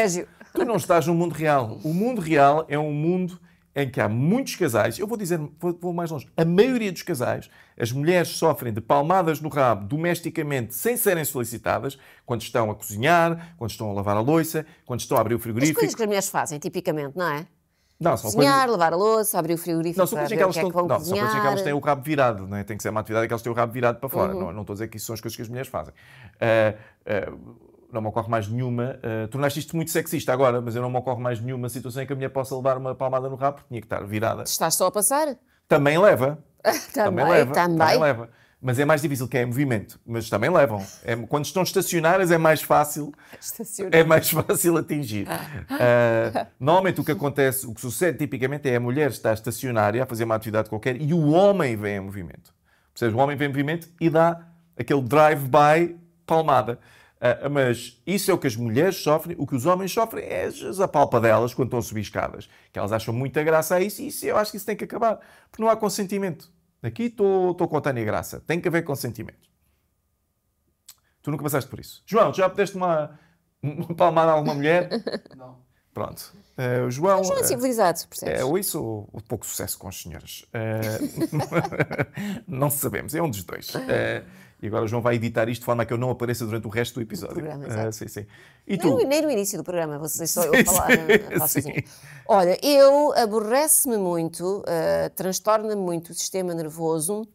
tu não estás no mundo real. O mundo real é um mundo em que há muitos casais, eu vou dizer, vou mais longe, a maioria dos casais, as mulheres sofrem de palmadas no rabo domesticamente sem serem solicitadas, quando estão a cozinhar, quando estão a lavar a louça, quando estão a abrir o frigorífico. As coisas que as mulheres fazem, tipicamente, não é? Não, são cozinhar, coisas... lavar a louça, abrir o frigorífico. Não, são coisas que elas, estão... é que não, são coisas que elas têm o rabo virado, não é? tem que ser uma atividade que elas têm o rabo virado para fora. Uhum. Não, é? não estou a dizer que isso são as coisas que as mulheres fazem. Uh, uh, não me ocorre mais nenhuma. Uh, tornaste isto muito sexista agora, mas eu não me ocorre mais nenhuma situação em que a mulher possa levar uma palmada no rabo, porque tinha que estar virada. Estás só a passar? Também leva. também, leva. Também. também. leva. Mas é mais difícil que é em movimento, mas também levam. É, quando estão estacionárias é mais fácil. Estacionar. É mais fácil atingir. Uh, normalmente o que acontece, o que sucede tipicamente é a mulher está estacionária a fazer uma atividade qualquer e o homem vem em movimento. seja O homem vem em movimento e dá aquele drive-by palmada. Ah, mas isso é o que as mulheres sofrem, o que os homens sofrem é as delas quando estão subiscadas. Que elas acham muita graça a isso e isso, eu acho que isso tem que acabar, porque não há consentimento. Aqui estou com a Tânia Graça, tem que haver consentimento. Tu nunca passaste por isso. João, já pudeste uma, uma palmada a alguma mulher? não. Pronto. Uh, o João. João é ah, civilizado, percebes? É, ou isso ou, ou pouco sucesso com as senhoras. Uh, não sabemos, é um dos dois. Uh, e agora o João vai editar isto de forma que eu não apareça durante o resto do episódio. Do programa, ah, sim, sim. E tu? Nem, nem, no início do programa, vocês só sim, eu falar. Sim, sim. Olha, eu aborrece-me muito, uh, transtorna-me muito o sistema nervoso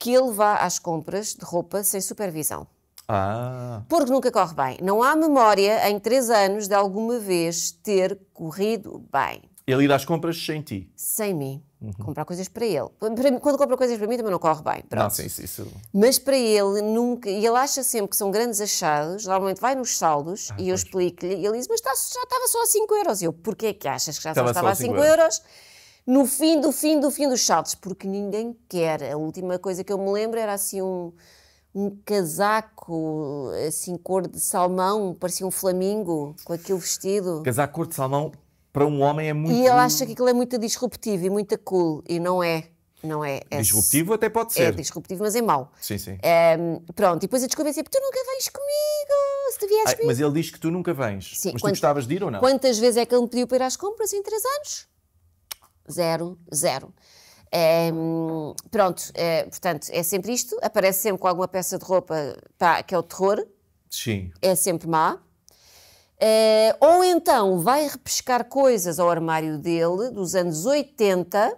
que ele vá às compras de roupa sem supervisão. Ah. Porque nunca corre bem. Não há memória em três anos de alguma vez ter corrido bem. Ele ir às compras sem ti? Sem mim. Uhum. Comprar coisas para ele. Para, quando compra coisas para mim também não corre bem. Pronto. Não, sim, sim, sim. Mas para ele nunca. E ele acha sempre que são grandes achados, normalmente vai nos saldos ah, e eu explico-lhe e ele diz: Mas está já estava só a 5 euros. E eu, porquê que achas que já estava só estava a 5 euros? euros? No fim do fim do fim dos saldos, porque ninguém quer. A última coisa que eu me lembro era assim um um casaco assim cor de salmão, parecia um flamingo, com aquele vestido. Casaco cor de salmão para um homem é muito. E ele acha que aquilo é muito disruptivo e muito cool, e não é. Não é, é disruptivo até pode é ser. É disruptivo, mas é mau. Sim, sim. É, pronto, e depois a descobri é sempre: tu nunca vens comigo, se tu vieres Ai, comigo. Mas ele diz que tu nunca vens. Sim, mas quantas, tu gostavas de ir ou não? Quantas vezes é que ele me pediu para ir às compras em três anos? Zero, zero. É, pronto, é, portanto, é sempre isto. Aparece sempre com alguma peça de roupa pá, que é o terror. Sim. É sempre má. Uh, ou então vai repescar coisas ao armário dele dos anos 80,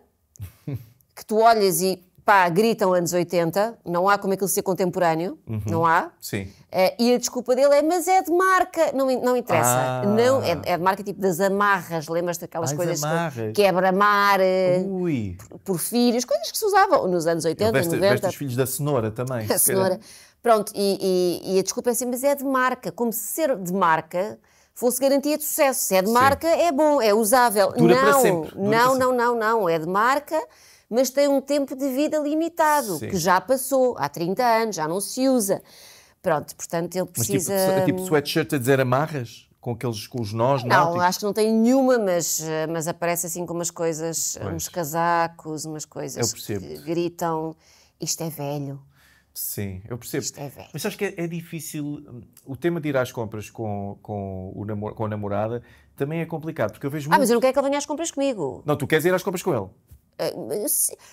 que tu olhas e pá, gritam anos 80, não há como aquilo ser contemporâneo, uhum. não há. Sim. Uh, e a desculpa dele é, mas é de marca, não, não interessa. Ah. Não, é, é, de marca tipo das amarras, lembras-te daquelas As coisas amarras. que quebra-mar, eh, porfírios, coisas que se usavam nos anos 80, veste, 90. Veste os filhos da cenoura também. A cenoura. Pronto, e, e, e a desculpa é assim, mas é de marca. Como se ser de marca fosse garantia de sucesso. Se é de marca, Sim. é bom, é usável. Dura não, para sempre. Dura não, para não, sempre. não, não, É de marca, mas tem um tempo de vida limitado, Sim. que já passou há 30 anos, já não se usa. Pronto, portanto, ele precisa. Mas tipo, tipo sweatshirt a dizer amarras? Com, aqueles, com os nós Não, Não, acho que não tem nenhuma, mas, eh, mas aparece assim com umas coisas, pois. uns casacos, umas coisas que gritam isto é velho. Sim, eu percebo. É Mas acho que é, é, difícil. Hum, o tema de ir às compras com, com, o namor, com a namorada também é complicado, porque eu vejo. Ah, muito... mas eu não quero que ele venha às compras comigo. Não, tu queres ir às compras com ele? Ah,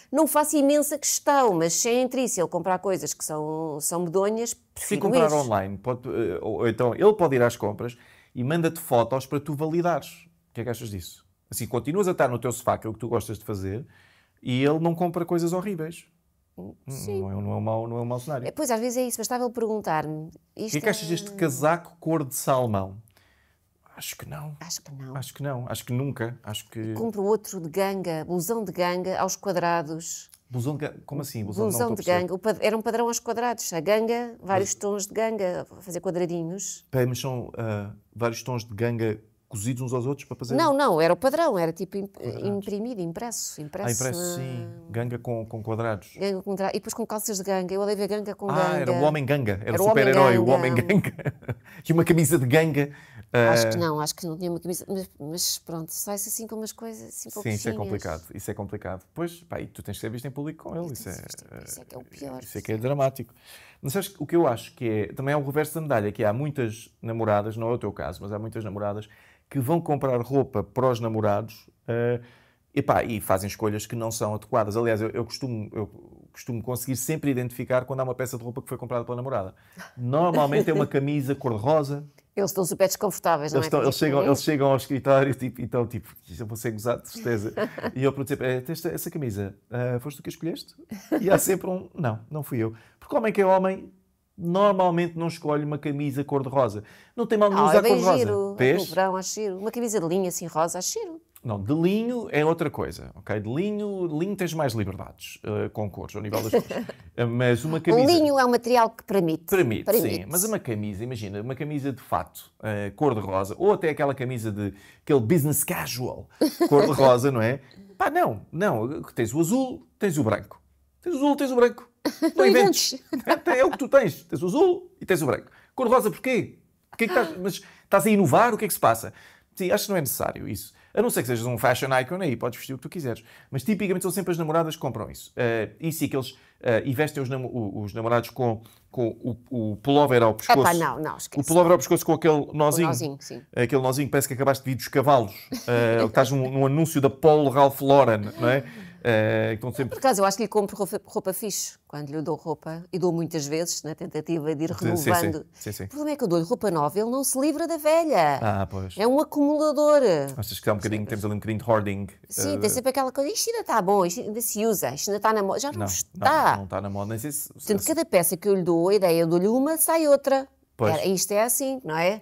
não faço imensa questão, mas se é entre isso ele comprar coisas que são, são medonhas, prefiro Se comprar isso. online, pode, eh, ou, então ele pode ir às compras e manda-te fotos para tu validares. O que é que achas disso? Assim, continuas a estar no teu sofá, que é o que tu gostas de fazer, e ele não compra coisas horríveis. Hum, hum, Sim. Não, é, não, é um mau, não é um mau cenário. É, pois, às vezes é isso. Bastava ele perguntar-me... O que é que achas deste é casaco cor de salmão? Acho que não. Acho que não. Acho que não. Acho que nunca. Acho que... Compro outro de ganga, blusão de ganga, aos quadrados. Blusão de ganga? Como assim? Blusão, blusão não, de ganga. Era um padrão aos quadrados. A ganga, vários mas... tons de ganga, fazer quadradinhos. Peraí, mas são uh, vários tons de ganga cozidos uns aos outros para fazer. Não, não, era o padrão, era tipo imprimido, impresso. impresso ah, impresso, sim. Ah, ganga com, com quadrados. Ganga com quadrados. E depois com calças de ganga. Eu olhei ver ganga com ah, ganga. Ah, era o homem ganga. Era, era o super-herói, o homem ganga. e uma camisa de ganga. Ah, acho que não, acho que não tinha uma camisa. Mas, mas pronto, só se assim com umas coisas assim Sim, isso é complicado. Isso é complicado. Pois, pá, e tu tens de ser visto em público com ele. Isso é, isso é, que é o pior. Isso é que é dramático. Mas sabes o que eu acho que é. Também é o reverso da medalha, que há muitas namoradas, não é o teu caso, mas há muitas namoradas que vão comprar roupa para os namorados uh, epá, e fazem escolhas que não são adequadas. Aliás, eu, eu costumo. Eu, costumo conseguir sempre identificar quando há uma peça de roupa que foi comprada pela namorada. Normalmente é uma camisa cor-de-rosa. Eles estão super desconfortáveis, não eles é? Estão, eles, tipo, chegam, é. eles chegam ao escritório tipo, e estão tipo, eu vou ser gozado, de certeza. e eu pergunto sempre, eh, esta, essa camisa, uh, foste tu que a escolheste? E há sempre um, não, não fui eu. Porque homem que é homem, normalmente não escolhe uma camisa cor-de-rosa. Não tem mal de ah, usar é cor-de-rosa. No verão, acho giro. Uma camisa de linho assim rosa, acho Não, de linho é outra coisa, ok? De linho, de linho tens mais liberdades uh, com cores, ao nível das cores. Eh, mas uma camisa... O linho é um material que permite. Permite, permite. sim. Mas uma camisa, imagina, uma camisa de fato, uh, cor-de-rosa, ou até aquela camisa de... aquele business casual, cor-de-rosa, não é? Pá, não, não. Tens o azul, tens o branco. Tens o azul, tens o branco. Não inventes. é o que tu tens. Tens o azul e tens o branco. Cor rosa, porquê? porquê que estás, ah. mas estás a inovar? O que é que se passa? Sim, acho que não é necessário isso. A não ser que sejas um fashion icon, aí podes vestir o que tu quiseres. Mas tipicamente são sempre as namoradas que compram isso. Uh, e sim, que eles uh, eh, investem os, os, namorados com, com o, o pullover ao pescoço. Epá, não, não, esquece. O pullover ao pescoço com aquele nozinho. nozinho sim. aquele nozinho que parece que acabaste de vir dos cavalos. Uh, estás num, num anúncio da Paul Ralph Lauren, não é? Eh, sempre... Por acaso, eu acho que lhe compro roupa, roupa fixe quando lhe dou roupa, e dou muitas vezes, na tentativa de ir renovando. Sim, sim, sim, o problema é que eu dou-lhe roupa nova, ele não se livra da velha. Ah, pois. É um acumulador. Achas que há um bocadinho, temos ali um bocadinho de hoarding. Sim, uh... tem sempre aquela coisa, isto ainda está bom, isto ainda se usa, isto ainda está na moda. Já não, não está. Não, não, está na moda, nem sei se... Portanto, cada peça que eu lhe dou, a ideia, eu dou-lhe uma, sai outra. Pois. Era, isto é assim, não é?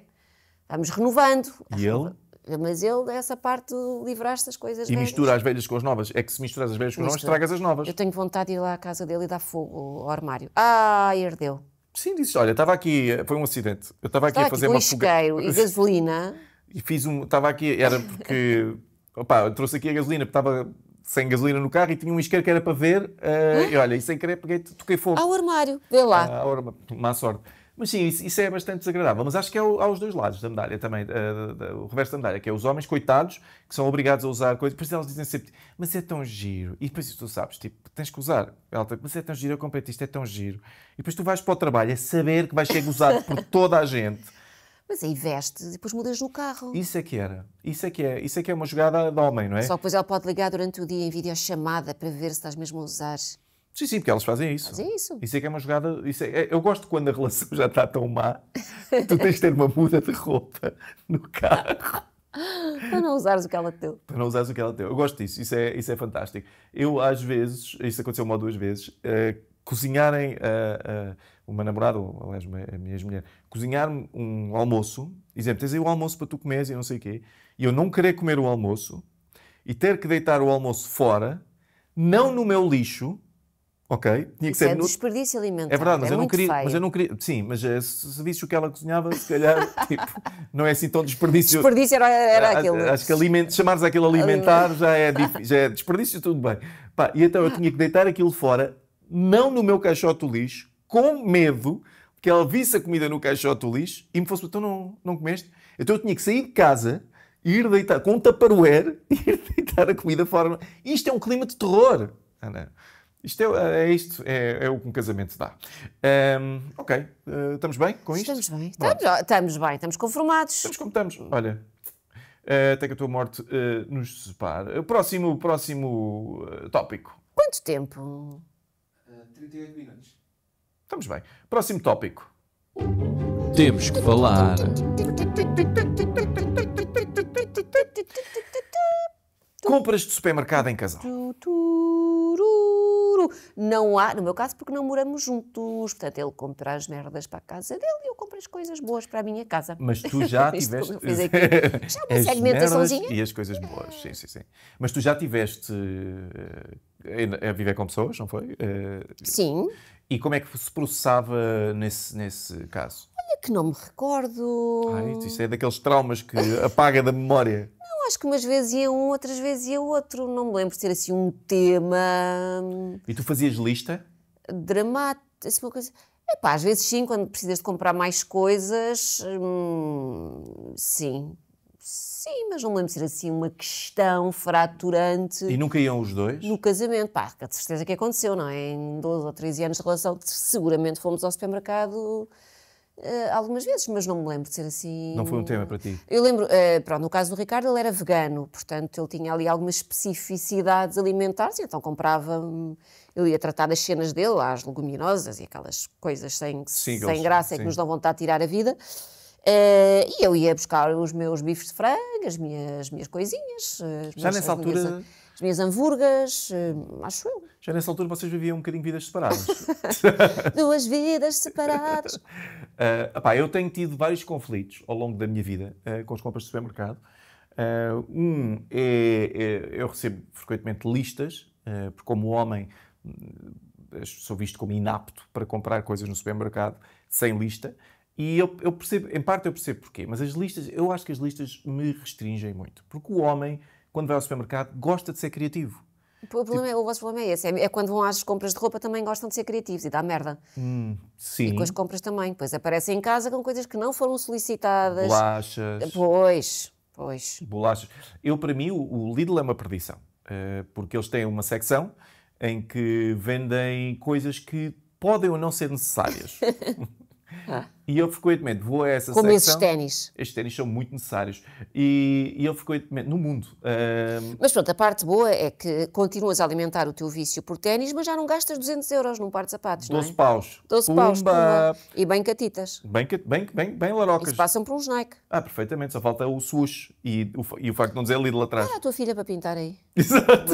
Vamos renovando. E ele? Mas ele, essa parte, livraste as coisas e velhas. E mistura as velhas com as novas. É que se misturas as velhas com as novas, estragas as novas. Eu tenho vontade de ir lá à casa dele e dar fogo ao armário. Ah, herdeu. Sim, disse, olha, estava aqui, foi um acidente. Eu estava aqui a fazer aqui uma fogueira. e gasolina. E fiz um, estava aqui, era porque, opá, eu trouxe aqui a gasolina, porque estava sem gasolina no carro e tinha um isqueiro que era para ver. Uh, e olha, e sem querer peguei, toquei fogo. Ao armário, vê lá. Ah, má sorte. Mas sim, isso é bastante desagradável. Mas acho que é aos dois lados da medalha também, o reverso da medalha, que é os homens coitados que são obrigados a usar coisas. Depois elas dizem sempre, mas é tão giro. E depois tu sabes, tipo, tens que usar. Ela mas é tão giro, eu comprei isto, é tão giro. E depois tu vais para o trabalho a saber que vais ser gozado por toda a gente. Mas aí e depois mudas no carro. Isso é que era. Isso é que é, isso é, que é uma jogada de homem, não é? Só que depois ela pode ligar durante o dia em videochamada para ver se estás mesmo a usar. Sim, sim, porque elas fazem isso. Fazem isso. Isso é que é uma jogada. Isso é, é eu gosto quando a relação já está tão má, tu tens de ter uma muda de roupa no carro. Para não usares o que ela teu. deu. Para não usares o que ela teu. deu. Eu gosto disso, isso é, isso é fantástico. Eu, às vezes, isso aconteceu uma ou duas vezes, uh, cozinharem uh, uh, uma namorada, ou aliás, uma, a minha ex-mulher, cozinhar um almoço, exemplo, tens aí o um almoço para tu comeres e não sei o quê, e eu não querer comer o almoço e ter que deitar o almoço fora, não no meu lixo, Ok, tinha que ser. É no... desperdício alimentar. É verdade, mas, é eu não queria, feio. mas eu não queria. Sim, mas é, se visse o que ela cozinhava, se calhar tipo, não é assim tão desperdício. Desperdício era, era ah, aquele. Acho que aliment... chamares aquilo alimentar já é, dif... já é desperdício, tudo bem. Pá, e então eu tinha que deitar aquilo fora, não no meu caixote do lixo, com medo que ela visse a comida no caixote do lixo e me fosse, então não, não comeste? Então eu tinha que sair de casa ir deitar com um taparoeiro ir deitar a comida fora. Isto é um clima de terror. Ah, não. Isto é, é isto, é, é, o que um casamento dá. Um, ok, uh, estamos bem com isto? Estamos bem, estamos, estamos, bem, estamos conformados. Estamos como estamos, olha. Uh, até que a tua morte uh, nos separe. O próximo, próximo tópico. Quanto tempo? 38 minutos. Estamos bem. Próximo tópico. Temos que falar. Compras de supermercado em casal não há, no meu caso, porque não moramos juntos, portanto, ele compra as merdas para a casa dele e eu compro as coisas boas para a minha casa. Mas tu já tiveste. Já uma segmentaçãozinha. E as coisas boas, sim, sim, sim. Mas tu já tiveste eh, eh, a viver com pessoas, não foi? Eh, sim. E como é que se processava nesse, nesse caso? Olha que não me recordo. Ai, isso é daqueles traumas que apaga da memória acho que umas vezes ia um, outras vezes ia outro. Não me lembro de ter assim um tema. Hum, e tu fazias lista? Dramático. Assim, uma coisa. Epá, às vezes sim, quando precisas de comprar mais coisas, hum, sim. Sim, mas não me lembro de ser assim uma questão fraturante. E nunca iam os dois? No casamento, pá, de certeza que aconteceu, não é? Em 12 ou 13 anos de relação, seguramente fomos ao supermercado eh, algumas vezes, mas não me lembro de ser assim. Não foi um tema para ti? Eu lembro, eh, pronto, no caso do Ricardo, ele era vegano, portanto, ele tinha ali algumas especificidades alimentares, então comprava. Hum, ele ia tratar das cenas dele, as leguminosas e aquelas coisas sem, sem graça sim. que nos dão vontade de tirar a vida. Uh, e eu ia buscar os meus bifes de frango, as minhas, as minhas coisinhas. As Já minhas, nessa altura minhas comias hambúrgueres, eh, acho eu. Já nessa altura vocês viviam um bocadinho vidas separadas. Duas vidas separadas. uh, eh, opá, eu tenho tido vários conflitos ao longo da minha vida uh, com as compras de supermercado. Uh, um é, é, eu recebo frequentemente listas, uh, porque como homem sou visto como inapto para comprar coisas no supermercado sem lista. E eu, eu percebo, em parte eu percebo porquê, mas as listas, eu acho que as listas me restringem muito. Porque o homem quando vai ao supermercado, gosta de ser criativo. O, problema, tipo... É, o vosso problema é esse. É, é quando vão às compras de roupa também gostam de ser criativos e dá merda. Hum, sim. E com as compras também. Pois aparecem em casa com coisas que não foram solicitadas. Bolachas. Pois, pois. Bolachas. Eu, para mim, o Lidl é uma perdição. Eh, porque eles têm uma secção em que vendem coisas que podem ou não ser necessárias. Ah. E eu frequentemente vou a essa Como secção. Como esses ténis. Estes ténis são muito necessários. E, e eu frequentemente, no mundo. Uh... Mas pronto, a parte boa é que continuas a alimentar o teu vício por ténis, mas já não gastas 200 euros num par de sapatos, 12 não é? paus. 12 Pumba. paus, pumba. E bem catitas. Bem, bem, bem, bem larocas. E passam por um Nike. Ah, perfeitamente. Só falta o sush e o, e o facto de não dizer Lidl atrás. Ah, a tua filha para pintar aí. Exato.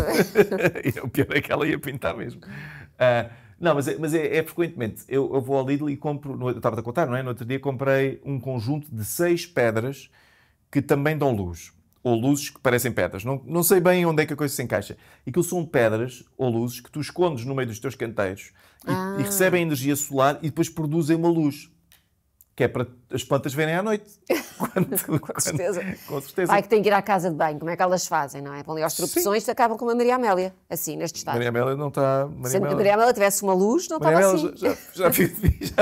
o pior é que ela ia pintar mesmo. Uh, não, mas é, mas é, é frequentemente. Eu, eu, vou ao Lidl e compro. No, eu estava a contar, não é? No outro dia comprei um conjunto de seis pedras que também dão luz. Ou luzes que parecem pedras. Não, não sei bem onde é que a coisa se encaixa. Aquilo são pedras ou luzes que tu escondes no meio dos teus canteiros e, ah. e recebem energia solar e depois produzem uma luz que é para as plantas verem à noite. Quando, com certeza. Quando, com certeza. Ai, que tem que ir à casa de banho, como é que elas fazem, não é? Vão ali aos tropeções e acabam com a Maria Amélia, assim, neste estado. Maria Amélia não está... Maria se Amélia... a Maria Amélia tivesse uma luz, não Maria estava Amélia, assim. Já, já, já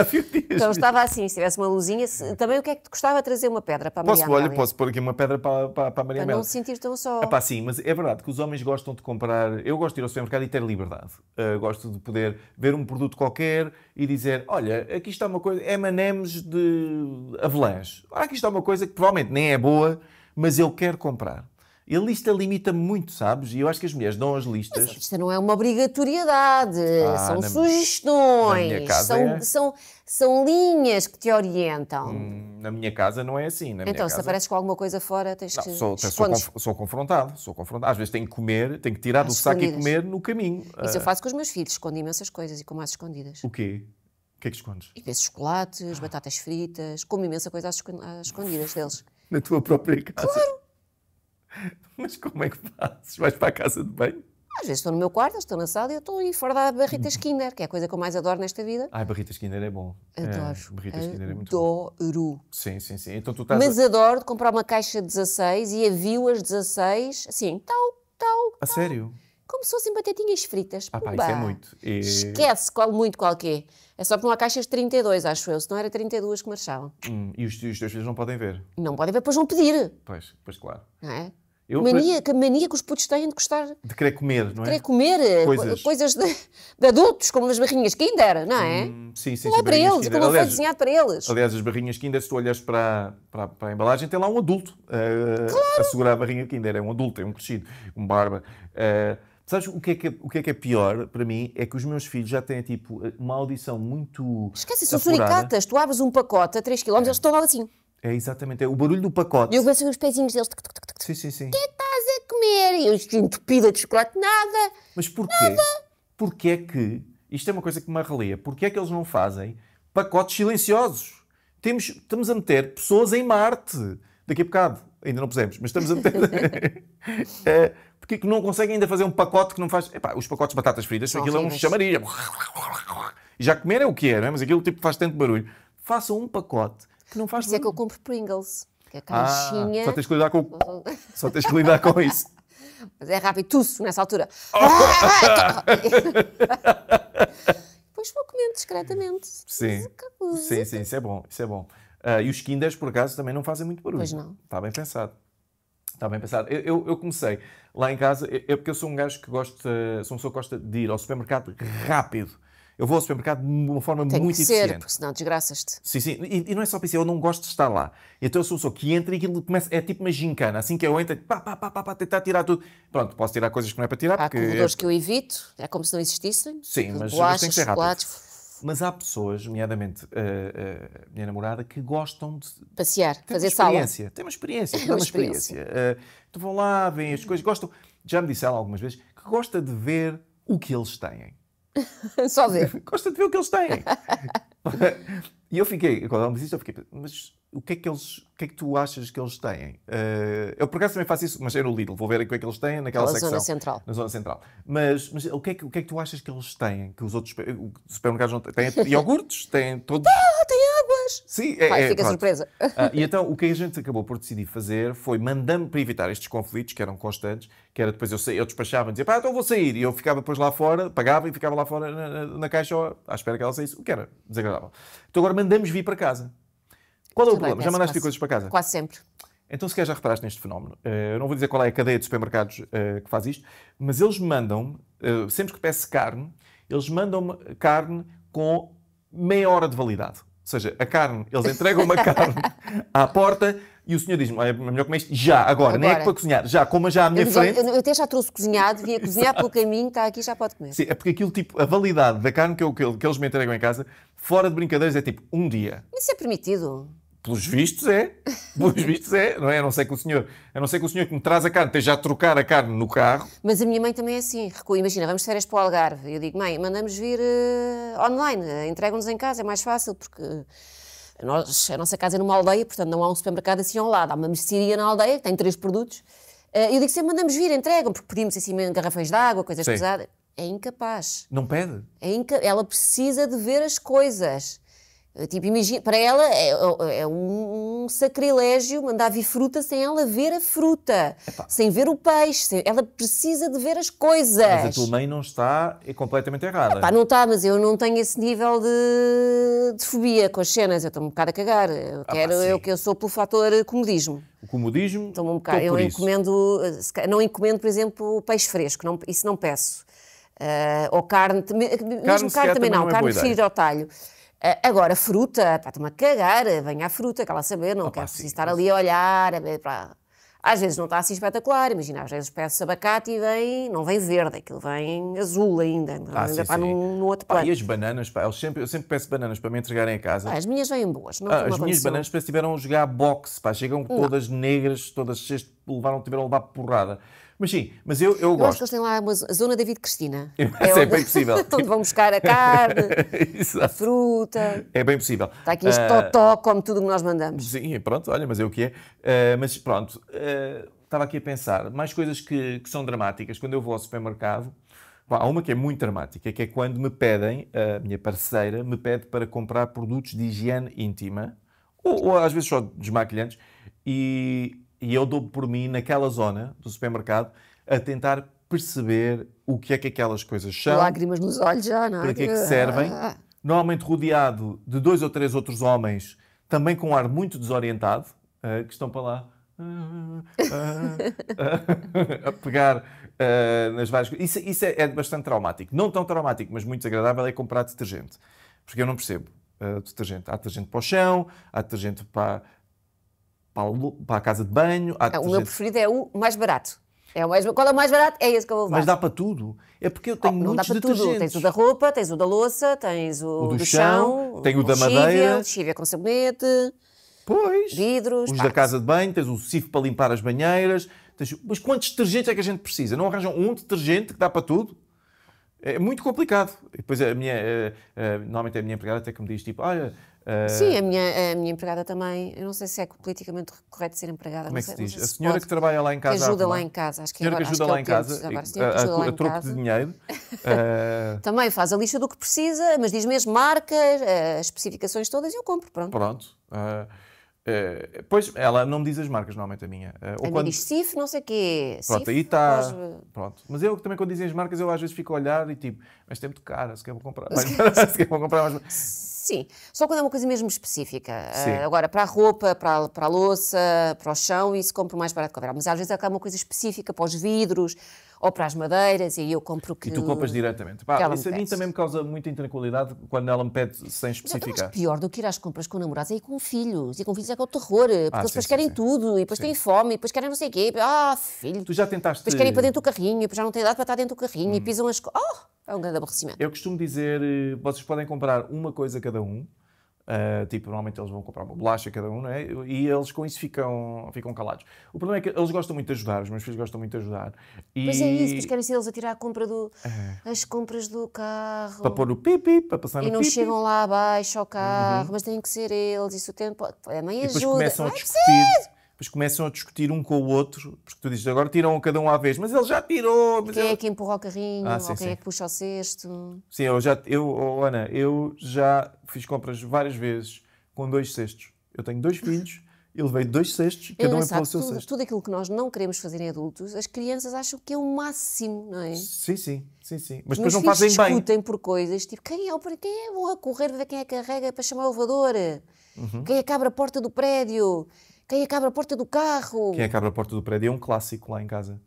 viu dias. Então estava assim, se tivesse uma luzinha. Se... também o que é que te custava trazer uma pedra para a Maria posso, Amélia? Olha, posso pôr aqui uma pedra para, para, para a Maria Amélia. Para não se sentir tão só. Ah, pá, sim, mas é verdade que os homens gostam de comprar... Eu gosto de ir ao supermercado e ter liberdade. Uh, gosto de poder ver um produto qualquer e dizer, olha, aqui está uma coisa, M&M's de avelãs. Ora, aqui está uma coisa que provavelmente nem é boa, mas eu quero comprar. E a lista limita-me muito, sabes? E eu acho que as mulheres dão as listas. Mas a lista não é uma obrigatoriedade, ah, são na, sugestões, na são, é... Assim. são, são linhas que te orientam. Hum, na minha casa não é assim. então, se casa... apareces com alguma coisa fora, tens não, que. Sou, sou, conf sou, confrontado, sou confrontado. Às vezes tenho que comer, tenho que tirar do saco e comer no caminho. Isso eu ah. faço com os meus filhos, escondi imensas coisas e como as escondidas. O quê? O que é que escondes? E chocolates, ah. batatas fritas, como imensa coisa às escondidas deles. Na tua própria casa? Claro! Mas como é que fazes? Vais para a casa de banho? Às vezes estou no meu quarto, estou na sala e eu estou aí fora da barrita uhum. Skinner, que é a coisa que eu mais adoro nesta vida. Ai, ah, barrita Skinner é bom. É, adoro. É, barrita Skinner é muito adoro. bom. Adoro. Sim, sim, sim. Então tu estás... Mas a... adoro comprar uma caixa de 16 e a viu as 16, assim, tal, tal. A sério? como se fossem batatinhas fritas. Ah, pá, isso é muito. E... Esquece qual, muito qual que é. É só que não há caixas de 32, acho eu, se não era 32 que marchavam. Hum, e os, os teus filhos não podem ver? Não podem ver, pois vão pedir. Pois, pois claro. Não é? Eu, mania, eh, que mania que os putos têm de gostar. De querer comer, não é? De querer comer eh, coisas, coisas de, de, adultos, como as barrinhas Kinder, não é? Hum, sim, sim. Não sim, é para eles, kinder. como aliás, foi desenhado para eles. Aliás, as barrinhas Kinder, se tu olhas para, para, para a embalagem, tem lá um adulto uh, claro. a segurar a barrinha Kinder. É um adulto, é um crescido, um barba. Uh, Sabes o que, é que é, o que é que é pior para mim? É que os meus filhos já têm tipo uma audição muito. Esquece, são suricatas. Tu abres um pacote a 3 km, é. eles estão lá assim. É exatamente, é o barulho do pacote. E eu vejo os pezinhos deles. Tuc, tuc, tuc, tuc. Sim, sim, sim. O que estás a comer? E eu estou assim, entupida de chocolate, nada. Mas porquê? Nada. Porquê é que. Isto é uma coisa que me arrelia. Porquê é que eles não fazem pacotes silenciosos? Temos, estamos a meter pessoas em Marte daqui a bocado. Ainda não pusemos, mas estamos a meter. É, porque é que não conseguem ainda fazer um pacote que não faz. Epá, os pacotes de batatas fritas, São aquilo é um chamaria. Já comer é o que é, não é? Mas aquilo tipo faz tanto barulho. Façam um pacote que não faz. Mas é que eu compro Pringles. Que é a ah, caixinha. Ah, só tens que lidar com. só tens que lidar com isso. Mas é rápido, tuço nessa altura. Oh. Depois ah, vou comendo discretamente. Sim. Sim, sim, isso é bom, isso é bom. Uh, e os Kinders, por acaso, também não fazem muito barulho. Pois não. Está bem pensado. Está bem pensado. Eu, eu, eu, comecei lá em casa, é porque eu sou um gajo que gosta, sou uma pessoa que gosta de ir ao supermercado rápido. Eu vou ao supermercado de uma forma Tem muito que ser, eficiente. porque senão desgraças-te. Sim, sim. E, e, não é só para isso, eu não gosto de estar lá. Então eu sou uma pessoa que entra e aquilo começa, é tipo uma gincana. Assim que eu entro, é tipo, pá, pá, pá, pá, pá, tentar tirar tudo. Pronto, posso tirar coisas que não é para tirar. Há porque... É corredores que eu evito, é como se não existissem. Sim, mas, bolachas, mas tem que ser rápido. Chocolates, mas há pessoas, nomeadamente a eh, eh, minha namorada, que gostam de passear, fazer experiência, sala. Tem uma experiência, tem uma experiência. experiência. então vão lá, veem as coisas, gostam. Já me disse ela algumas vezes que gosta de ver o que eles têm. Só ver. Gosta de ver o que eles têm. e eu fiquei, quando ela me disse isso, eu fiquei, mas o que é que eles, o que é que tu achas que eles têm? Uh, eu por acaso também faço isso, mas é no Lidl, vou ver o que é que eles têm naquela secção. Zona central. Na zona central. Mas, mas o, que é que, o que é que tu achas que eles têm? Que os outros supermercados não têm? Tem iogurtes? têm todos. Ah, tem águas! Sim, é. Vai, é, fica pronto. surpresa. Ah, e então o que a gente acabou por decidir fazer foi mandando para evitar estes conflitos que eram constantes, que era depois eu, eu despachava e dizia, pá, então vou sair. E eu ficava depois lá fora, pagava e ficava lá fora na, na, na caixa à espera que ela saísse, o que era desagradável. Então agora mandamos vir para casa. Qual é o problema? Já mandaste quase, coisas para casa? Quase sempre. Então, se quer já reparaste neste fenómeno. Eh, eu não vou dizer qual é a cadeia de supermercados eh, que faz isto, mas eles mandam eh, sempre que peço carne, eles mandam-me carne com meia hora de validade. Ou seja, a carne, eles entregam uma carne à porta e o senhor diz-me: é melhor comer isto já, agora, agora. nem é para cozinhar, já, coma já à minha eu frente. Eu, eu, até já trouxe cozinhado, a cozinhar pelo caminho, está aqui, já pode comer. Sim, é porque aquilo, tipo, a validade da carne que, eu, que, eles me entregam em casa, fora de brincadeiras, é tipo um dia. Isso é permitido pelos vistos é, pelos vistos é, não é? A não ser que o senhor, a não ser que o senhor que me traz a carne esteja a trocar a carne no carro. Mas a minha mãe também é assim, imagina, vamos de férias para o Algarve, eu digo, mãe, mandamos vir uh, online, eh, entregam-nos em casa, é mais fácil, porque eh, nós, a nossa casa é numa aldeia, portanto não há um supermercado assim ao lado, há uma mercearia na aldeia, que tem três produtos, uh, eu digo sempre, mandamos vir, entregam, porque pedimos assim garrafões de água, coisas Sim. pesadas. É incapaz. Não pede? É inca... Ela precisa de ver as coisas. Eh, tipo, imagina, para ela é, é, é um, sacrilégio mandar vir fruta sem ela ver a fruta, sem ver o peixe. Sem, ela precisa de ver as coisas. Mas a tua mãe não está é completamente errada. não está, mas eu não tenho esse nível de, de fobia com as cenas. Eu estou-me um bocado a cagar. Eu, ah, quero, eu, eu sou pelo fator comodismo. O comodismo. Estou um bocado. Eu encomendo, não encomendo, por exemplo, peixe fresco. Não, isso não peço. Uh, ou carne, carne mesmo carne também não, não é carne frita ao talho. Eh, agora, fruta, está-te-me a cagar, eh, venha a fruta, cala a saber, não ah, quero estar ali a olhar. Às vezes não está assim espetacular, imagina, às vezes peço abacate e vem, não vem verde, aquilo vem azul ainda, ah, ainda sim, está sim. Num, num outro plano. Ah, e as bananas, pá, eu sempre, eu sempre peço bananas para me entregarem a casa. Ah, as minhas vêm boas, não ah, As minhas bananas parece que tiveram a jogar boxe, pá, chegam não. todas negras, todas levaram, tiveram a levar porrada. Mas sim, mas eu, eu, eu gosto. acho que eles têm lá uma zona David Cristina. É, é, é bem possível. onde vão buscar a carne, a fruta. É bem possível. Está aqui este uh, totó, come tudo o que nós mandamos. Sim, pronto, olha, mas é o que é. Uh, mas pronto, uh, estava aqui a pensar. Mais coisas que, que, são dramáticas. Quando eu vou ao supermercado, bom, há uma que é muito dramática, que é quando me pedem, a minha parceira me pede para comprar produtos de higiene íntima, ou, ou às vezes só desmaquilhantes, e e eu dou por mim naquela zona do supermercado a tentar perceber o que é que aquelas coisas são. Lágrimas nos olhos já, não é? Para que é que servem. Normalmente rodeado de dois ou três outros homens, também com um ar muito desorientado, eh, que estão para lá eh, eh, a pegar nas várias coisas. Isso, isso é, é, bastante traumático. Não tão traumático, mas muito desagradável é comprar detergente. Porque eu não percebo uh, detergente. Há detergente para o chão, há detergente para para a, casa de banho. Há... o meu preferido é o mais barato. É o mais, qual é o mais barato? É esse que eu vou levar. Mas dá para tudo. É porque eu oh, tenho oh, não muitos dá para detergentes. tudo. Tens o da roupa, tens o da louça, tens o, o do, do, chão, chão tem o, o da madeira. Lexívia, lexívia com sabonete. Pois. Vidros. Os da casa de banho, tens um sifo para limpar as banheiras. Tens... Mas quantos detergentes é que a gente precisa? Não arranjam um detergente que dá para tudo? É muito complicado. E depois a minha, a, eh, a, eh, normalmente a minha empregada até que me diz tipo, olha, ah, Sim, ah, a minha, a minha empregada também. Eu não sei se é politicamente correto ser empregada. Como é que se diz? a senhora que trabalha lá em casa. Que ajuda lá em casa. Acho que senhora agora, que é ajuda lá em casa. a, a, troco de dinheiro. uh... Também faz a lista do que precisa, mas diz mesmo marcas, ah, as especificações todas e eu compro. Pronto. Pronto. Uh... Uh, pois, ela não me diz as marcas, normalmente a minha. Uh, ou a quando... diz CIF, não sei o quê. Pronto, Cif, aí está. Mas... Pronto. Mas eu também, quando dizem as marcas, eu às vezes fico a olhar e tipo, mas tem muito cara, se quer vou comprar. se quer vou comprar mais. Sim, só quando é uma coisa mesmo específica. Uh, agora, para a roupa, para a, para a louça, para o chão, isso compro mais barato que houver. Mas às vezes é, é uma coisa específica para os vidros ou para as madeiras, e aí eu compro o que. E tu compras diretamente. Pá, isso a mim também me causa muita intranquilidade quando ela me pede sem especificar. Mas é pior do que ir às compras com namorados é ir com filhos. E com filhos é que é o terror, eh, porque ah, eles depois sim, querem sim. tudo, e depois têm fome, e depois querem não sei o quê. Ah, filho. Tu já tentaste. Depois querem ir para dentro do carrinho, e depois já não têm idade para estar dentro do carrinho, hum. e pisam as. Oh! É um grande aborrecimento. Eu costumo dizer, eh, vocês podem comprar uma coisa cada um. Uh, tipo, normalmente eles vão comprar uma bolacha cada um, é? E eles com isso ficam, ficam calados. O problema é que eles gostam muito de ajudar, os meus filhos gostam muito de ajudar. E... Pois é isso, pois querem ser eles a tirar a compra do, é. as compras do carro. Para pôr o pipi, para passar no E não chegam lá abaixo ao carro, uhum. mas têm que ser eles, isso o tempo... A mãe e ajuda. depois começam a discutir depois começam a discutir um com o outro, porque tu dizes agora tiram cada um à vez, mas ele já tirou. quem é ele... é que empurra o carrinho, ah, sim, quem é sim. é que puxa o cesto. Sim, eu já, eu, oh, Ana, eu já fiz compras várias vezes com dois cestos. Eu tenho dois filhos. Ele veio dois cestos, cada é um empurra o seu tudo, cesto. Tudo aquilo que nós não queremos fazer em adultos, as crianças acham que é o máximo, não é? Sim, sim, sim, sim. Mas depois Meus não fazem discutem bem. discutem por coisas, tipo, quem é o quem é a correr, ver quem é a carrega para chamar o elevador? Uhum. Quem é que abre a porta do prédio? Quem é que abre a porta do carro? Quem é que abre a porta do prédio? É um clássico lá em casa.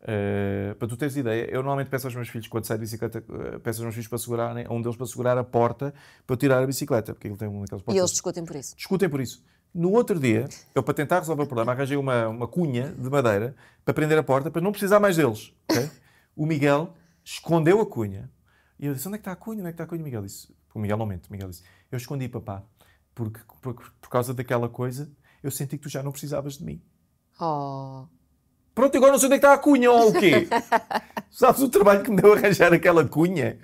Uh, para tu teres ideia, eu normalmente peço aos meus filhos, quando saio de bicicleta, eh, peço aos meus filhos para segurarem, a um deles para segurar a porta para eu tirar a bicicleta, porque ele tem um daquelas portas. E eles discutem por isso. Discutem por isso. No outro dia, eu para tentar resolver o problema, arranjei uma, uma cunha de madeira para prender a porta para não precisar mais deles. Okay? O Miguel escondeu a cunha. E eu disse: Onde é que está a cunha? Onde é que está a cunha? O Miguel disse: O Miguel não mente. O Miguel disse: Eu escondi, papá, porque, porque, por causa daquela coisa eu senti que tu já não precisavas de mim. Oh. Pronto, agora não sei onde é que está a cunha ou o quê? Sabes o trabalho que me deu arranjar aquela cunha?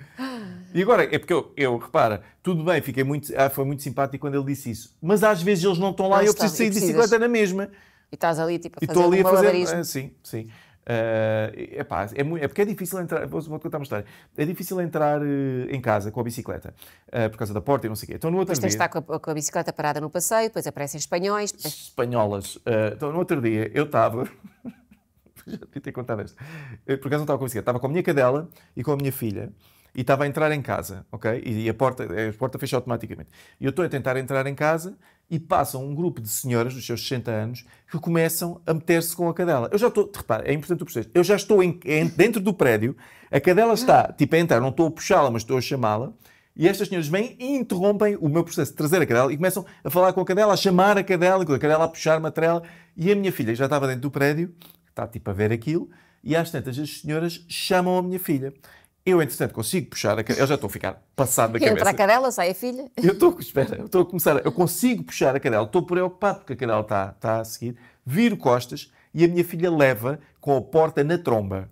E agora, é porque eu, eu repara, tudo bem, fiquei muito, ah, foi muito simpático quando ele disse isso. Mas às vezes eles não estão lá não e eu preciso sair de 50 na mesma. E estás ali, tipo, a fazer ali a fazer, ah, Sim, sim. Uh, epá, é, pá, é porque é difícil entrar. Vou, vou contar uma história. É difícil entrar uh, em casa com a bicicleta uh, por causa da porta e não sei o quê. Então, no outro Mas dia. está com a, com a bicicleta parada no passeio, depois aparecem espanhóis. Depois... Espanholas. então, no outro dia, eu estava. já devia ter contado esta. por acaso não estava com a bicicleta. Estava com a minha cadela e com a minha filha e estava a entrar em casa, ok? E, a porta, a porta fechou automaticamente. E eu estou a tentar entrar em casa e passam um grupo de senhoras dos seus 60 anos que começam a meter-se com a cadela. Eu já estou, repara, é importante o processo. eu já estou em, em, dentro do prédio, a cadela está, tipo, a entrar, não estou a puxá-la, mas estou a chamá-la, e estas senhoras vêm e interrompem o meu processo de trazer a cadela e começam a falar com a cadela, a chamar a cadela, a cadela a puxar uma a trela, e a minha filha já estava dentro do prédio, está tipo a ver aquilo, e às tantas as senhoras chamam a minha filha. Eu, entretanto, consigo puxar a cadela. Eu já estou a ficar passado da cabeça. Entra a cadela, sai a filha. Eu estou, espera, eu estou a começar. Eu consigo puxar a cadela. Estou preocupado porque a cadela está, está a seguir. Viro costas e a minha filha leva com a porta na tromba.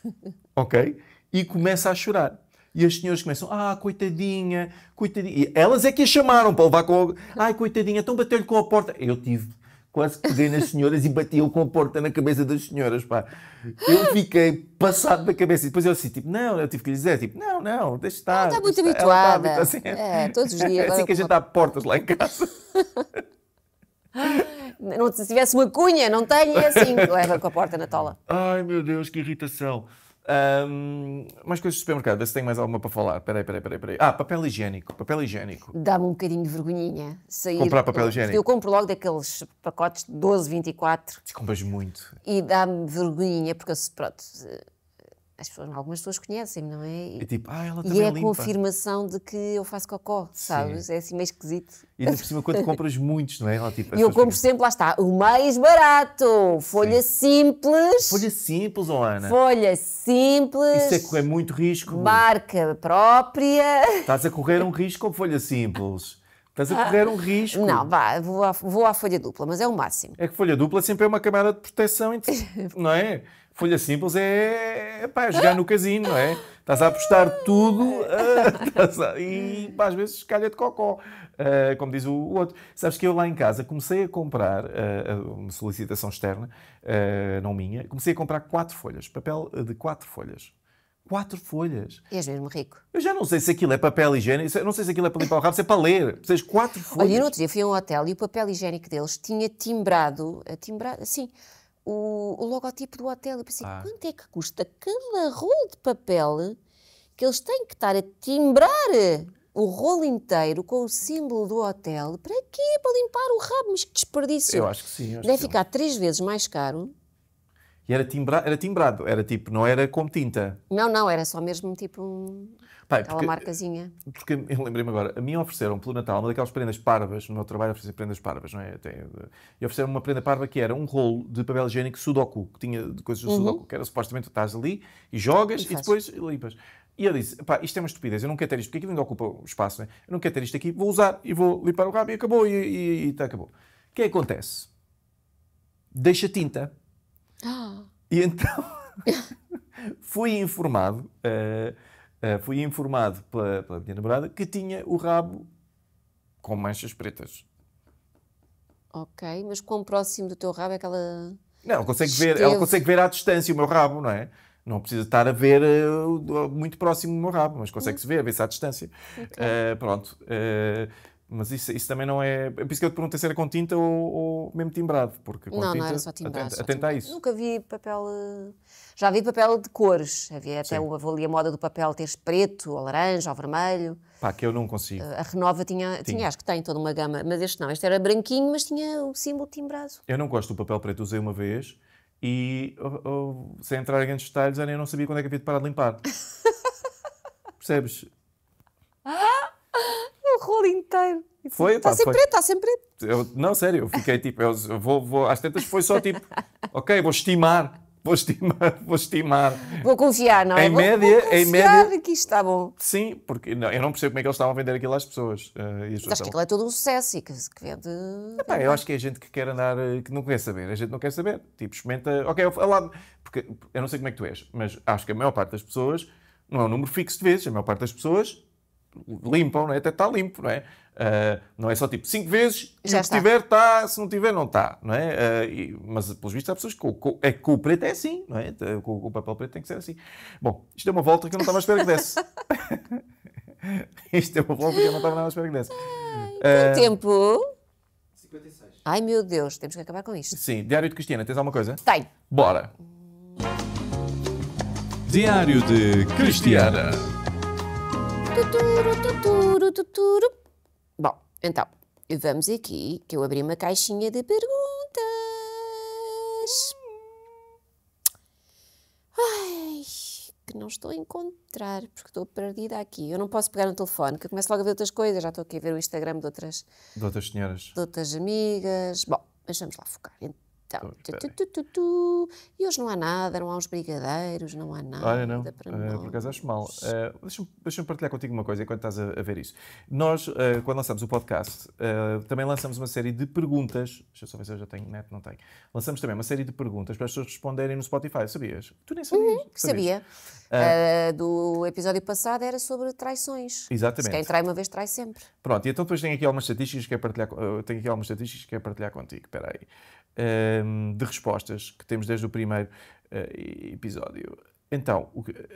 ok? E começa a chorar. E as senhoras começam, ah, coitadinha, coitadinha. E elas é que a chamaram para levar com a... Ai, coitadinha, então bateu-lhe com a porta. Eu tive quase peguei nas senhoras e batiam com a porta na cabeça das senhoras, pá. Eu fiquei passado da cabeça. E depois eu assim, tipo, não, eu tive que lhe dizer, tipo, não, não, deixa estar. Ela está muito tá habituada. Está, habituada assim, é, todos os dias. É assim que a gente dá portas lá em casa. não, se tivesse uma cunha, não tenho, e é assim, leva com a porta na tola. Ai, meu Deus, que irritação. Um, mais coisas de supermercado, vê se tem mais alguma para falar. Peraí, peraí, peraí, peraí. Ah, papel higiênico. Papel higiênico. Dá-me um bocadinho de vergonhinha sair. Comprar papel higiênico. Eu compro logo daqueles pacotes de 12, 24. Te compras muito. E dá-me vergonhinha, porque eu, pronto, as pessoas, algumas pessoas conhecem, não é? É tipo, ah, ela também E é, é a confirmação de que eu faço cocó, sabes? Sim. É assim meio esquisito. E ainda por cima, quando compras muitos, não é? Ela, tipo, e eu compro sempre, lá está, o mais barato. Folha Sim. simples. Folha simples, oh Ana. Folha simples. Isso é correr muito risco. Marca própria. Estás a correr um risco com folha simples. Estás a correr um risco. Não, vá, vou à, vou à folha dupla, mas é o máximo. É que folha dupla sempre é uma camada de proteção, não é? Folha Simples é, pá, é jogar no casino, não é? Estás a apostar tudo ah, a, e pá, às vezes calha de cocó, uh, como diz o, o, outro. Sabes que eu lá em casa comecei a comprar, uh, uma solicitação externa, uh, não minha, comecei a comprar quatro folhas, papel de quatro folhas. Quatro folhas. E és mesmo rico. Eu já não sei se aquilo é papel higiênico, não sei se aquilo é para limpar o rabo, se é para ler. Vocês quatro folhas. Olha, no outro dia fui a um hotel e o papel higiênico deles tinha timbrado, eh, timbrado, assim, o, o logotipo do hotel. Eu pensei, ah. quanto é que custa cada rolo de papel que eles têm que estar a timbrar o rolo inteiro com o símbolo do hotel? Para quê? Para limpar o rabo? Mas que desperdício! Eu acho que sim. Acho Deve que ficar sim. três vezes mais caro. E era, timbra, era timbrado, era tipo, não era com tinta. Não, não, era só mesmo tipo. Pai, Aquela porque, marcazinha. Porque eu lembrei-me agora, a mim ofereceram pelo Natal uma daquelas prendas parvas, no meu trabalho ofereci prendas parvas, não é? Até, eh, e ofereceram uma prenda parva que era um rolo de papel higiênico Sudoku, que tinha coisas de uhum. Sudoku, que era supostamente tu estás ali e jogas e, e depois limpas. E eu disse: pá, isto é uma estupidez, eu não quero ter isto, porque aquilo ainda ocupa espaço, é? eu não quero ter isto aqui, vou usar e vou limpar o rabo e acabou, e, e, e tá, acabou. O que é que acontece? Deixa tinta. Ah. E então fui informado uh, eh, fui informado pela, pela minha namorada que tinha o rabo com manchas pretas. Ok, mas quão próximo do teu rabo é que ela. Não, ela consegue, ver, ela consegue ver à distância o meu rabo, não é? Não precisa estar a ver uh, muito próximo do meu rabo, mas consegue-se ver, ver-se à distância. Okay. Uh, pronto. Uh, mas isso, isso também não é. Por isso que eu te perguntei se era com tinta ou, ou mesmo timbrado. Porque com não, tinta, não era só timbrado. Atenta, a isso. Nunca vi papel. Eh, já vi papel de cores. Havia até uma ali a moda do papel teres preto, ou laranja, ou vermelho. Pá, que eu não consigo. Eh, a Renova tinha, tinha, tinha. acho que tem toda uma gama, mas este não. Este era branquinho, mas tinha o símbolo timbrado. Eu não gosto do papel preto, usei uma vez e, oh, oh, sem entrar em grandes detalhes, eu não sabia quando é que havia de parar de limpar. Percebes? rolo inteiro. Assim, foi, está tá sempre preto, está sempre preto. não, sério, eu fiquei tipo, eu vou, vou, às tantas foi só tipo, ok, vou estimar, vou estimar, vou estimar. Vou confiar, não é? Em vou, média, vou em média. que isto está bom. Sim, porque não, eu não percebo como é que eles estavam a vender aquilo às pessoas. Uh, eh, Mas acho que aquilo é todo um sucesso e que, que vende. Ah, eu acho que é gente que quer andar, eh, que não quer saber, a é gente não quer saber. Tipo, experimenta, ok, eu, lá, porque eu não sei como é que tu és, mas acho que a maior parte das pessoas, não é um número fixo de vezes, a maior parte das pessoas limpam, não é? até está limpo, não é? Uh, não é só tipo cinco vezes, Já se tiver está, se não tiver não está, não é? Uh, e, mas pelos vistos há pessoas que com, é, com o preto é assim, não é? Então, com, com, o papel preto tem que ser assim. Bom, isto é uma volta que eu não estava à espera que desse. isto é uma volta que eu não estava à espera que desse. uh, tempo? 56. Ai meu Deus, temos que acabar com isto. Sim, Diário de Cristiana, tens alguma coisa? Tenho. Bora. Diário de Cristiana. Tuturu, tuturu, tuturu. Bom, então, vamos aqui que eu abri uma caixinha de perguntas. Ai, que não estou a encontrar, porque estou perdida aqui. Eu não posso pegar no telefone, que eu começo logo a ver outras coisas. Já estou aqui a ver o Instagram de outras... De outras senhoras. De outras amigas. Bom, mas vamos lá focar. Então. Então, tu, e hoje não há nada, não há uns brigadeiros, não há nada. Olha, não. Para uh, por acaso acho mal. Uh, Deixa-me deixa partilhar contigo uma coisa enquanto estás a, a ver isso. Nós, uh, quando lançamos o podcast, uh, também lançamos uma série de perguntas. Deixa eu só ver se eu já tenho net, não tenho. Lançamos também uma série de perguntas para as pessoas responderem no Spotify. Sabias? Tu nem sabias. Uhum, sabias. sabia. do episódio passado era sobre traições. Exatamente. Se quem trai uma vez, trai sempre. Pronto, e então depois tenho aqui algumas estatísticas que é partilhar, tenho aqui algumas estatísticas que é partilhar contigo. Espera aí. Ehm, de respostas que temos desde o primeiro eh, episódio. Então,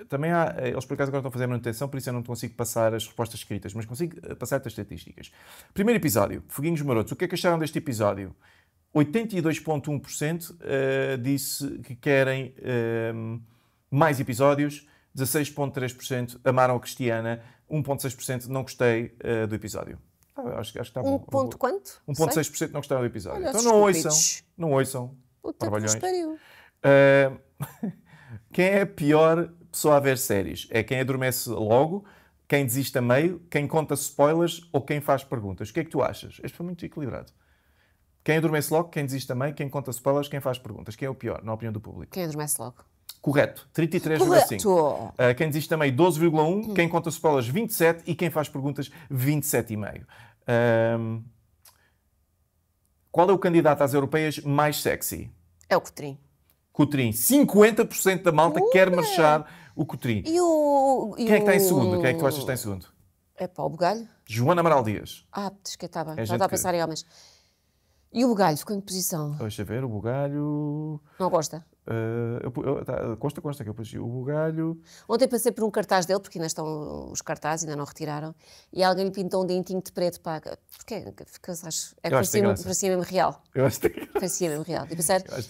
também há, eh, eles por acaso agora estão a fazer manutenção, por isso eu não consigo passar as respostas escritas, mas consigo eh, passar as estatísticas. Primeiro episódio, Foguinhos Marotos. O que é que acharam deste episódio? 82,1% disse que querem ehm, mais episódios, 16,3% amaram a Cristiana, 1,6% não gostei do episódio. Acho, acho que está um bom. ponto um, quanto? 1,6% não gostaram do episódio. Olha, então não ouçam, não ouçam. Puta trabalhões. Uh, ah, quem é a pior pessoa a ver séries? É quem adormece logo, quem desiste a meio, quem conta spoilers ou quem faz perguntas? O que é que tu achas? Este foi muito equilibrado. Quem adormece logo, quem desiste a meio, quem conta spoilers, quem faz perguntas? Quem é o pior, na opinião do público? Quem adormece logo. Correto, 33,5. Uh, ah, quem desiste também, 12,1. Hum. Quem conta spoilers, 27. E quem faz perguntas, 27,5. Um, qual é o candidato às europeias mais sexy? É o Cotrim. Cotrim. 50% da malta quer marchar o Cotrim. E o... Quem é que está em segundo? Quem é que tu achas que está em segundo? É pá, Bugalho. Joana Amaral Dias. Ah, que é, tá estava é Já está a passar que... em homens. E o Bugalho ficou em posição? Deixa ver, o Bugalho. Não gosta? Uh, eu, eu, tá, consta, consta que eu pus o bugalho. Ontem passei por um cartaz dele, porque ainda estão os cartazes, ainda não retiraram, e alguém lhe pintou um dentinho de preto. para porque, porque acho, é, parecia, mesmo, parecia mesmo real. Eu acho que Parecia mesmo real.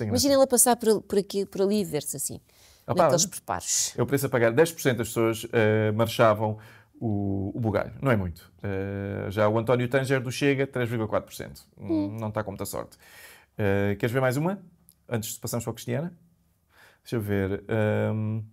imagina ela passar por, por, aqui, por ali e ver-se assim, ah, naqueles preparos. Eu preço a pagar, 10% das pessoas uh, marchavam o, o bugalho. Não é muito. Uh, já o António Tanger do Chega, 3,4%. Hum, hum. Não está com muita sorte. queres ver mais uma? Antes de passarmos para a Cristiana? Deixa eu ver. Um,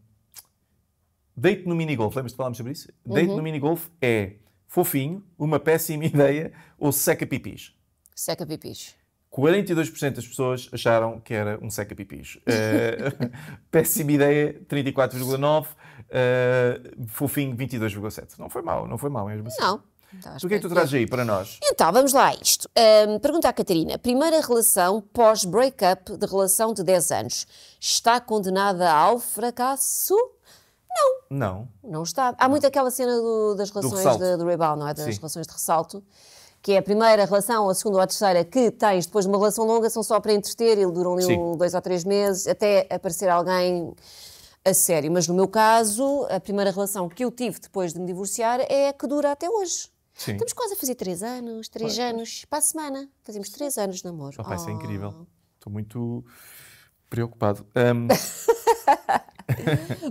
deito no minigolf, lembras-te de falarmos sobre isso? Uhum. Deito no minigolf é fofinho, uma péssima ideia ou seca pipis? Seca pipis. 42% das pessoas acharam que era um seca pipis. Uh, péssima ideia, 34,9%. Uh, eh, fofinho, 22,7%. Não foi mal, não foi mal mesmo assim. Não. Então, o que é que tu trazes aí para nós? Então, vamos lá a isto. Um, pergunta à Catarina. Primeira relação pós-breakup de relação de 10 anos. Está condenada ao fracasso? Não. Não. Não está. Há não. muito aquela cena do, das relações do, de, do rebound, não é? Das Sim. relações de ressalto. Que é a primeira relação, a segunda ou a terceira que tens depois de uma relação longa, são só para entreter e duram ali um, dois ou três meses, até aparecer alguém a sério. Mas no meu caso, a primeira relação que eu tive depois de me divorciar é a que dura até hoje. Sim. Estamos quase a fazer três anos, três anos para a semana. Fazemos três anos de namoro. Papai, oh. isso é oh. incrível. Estou muito preocupado. Um...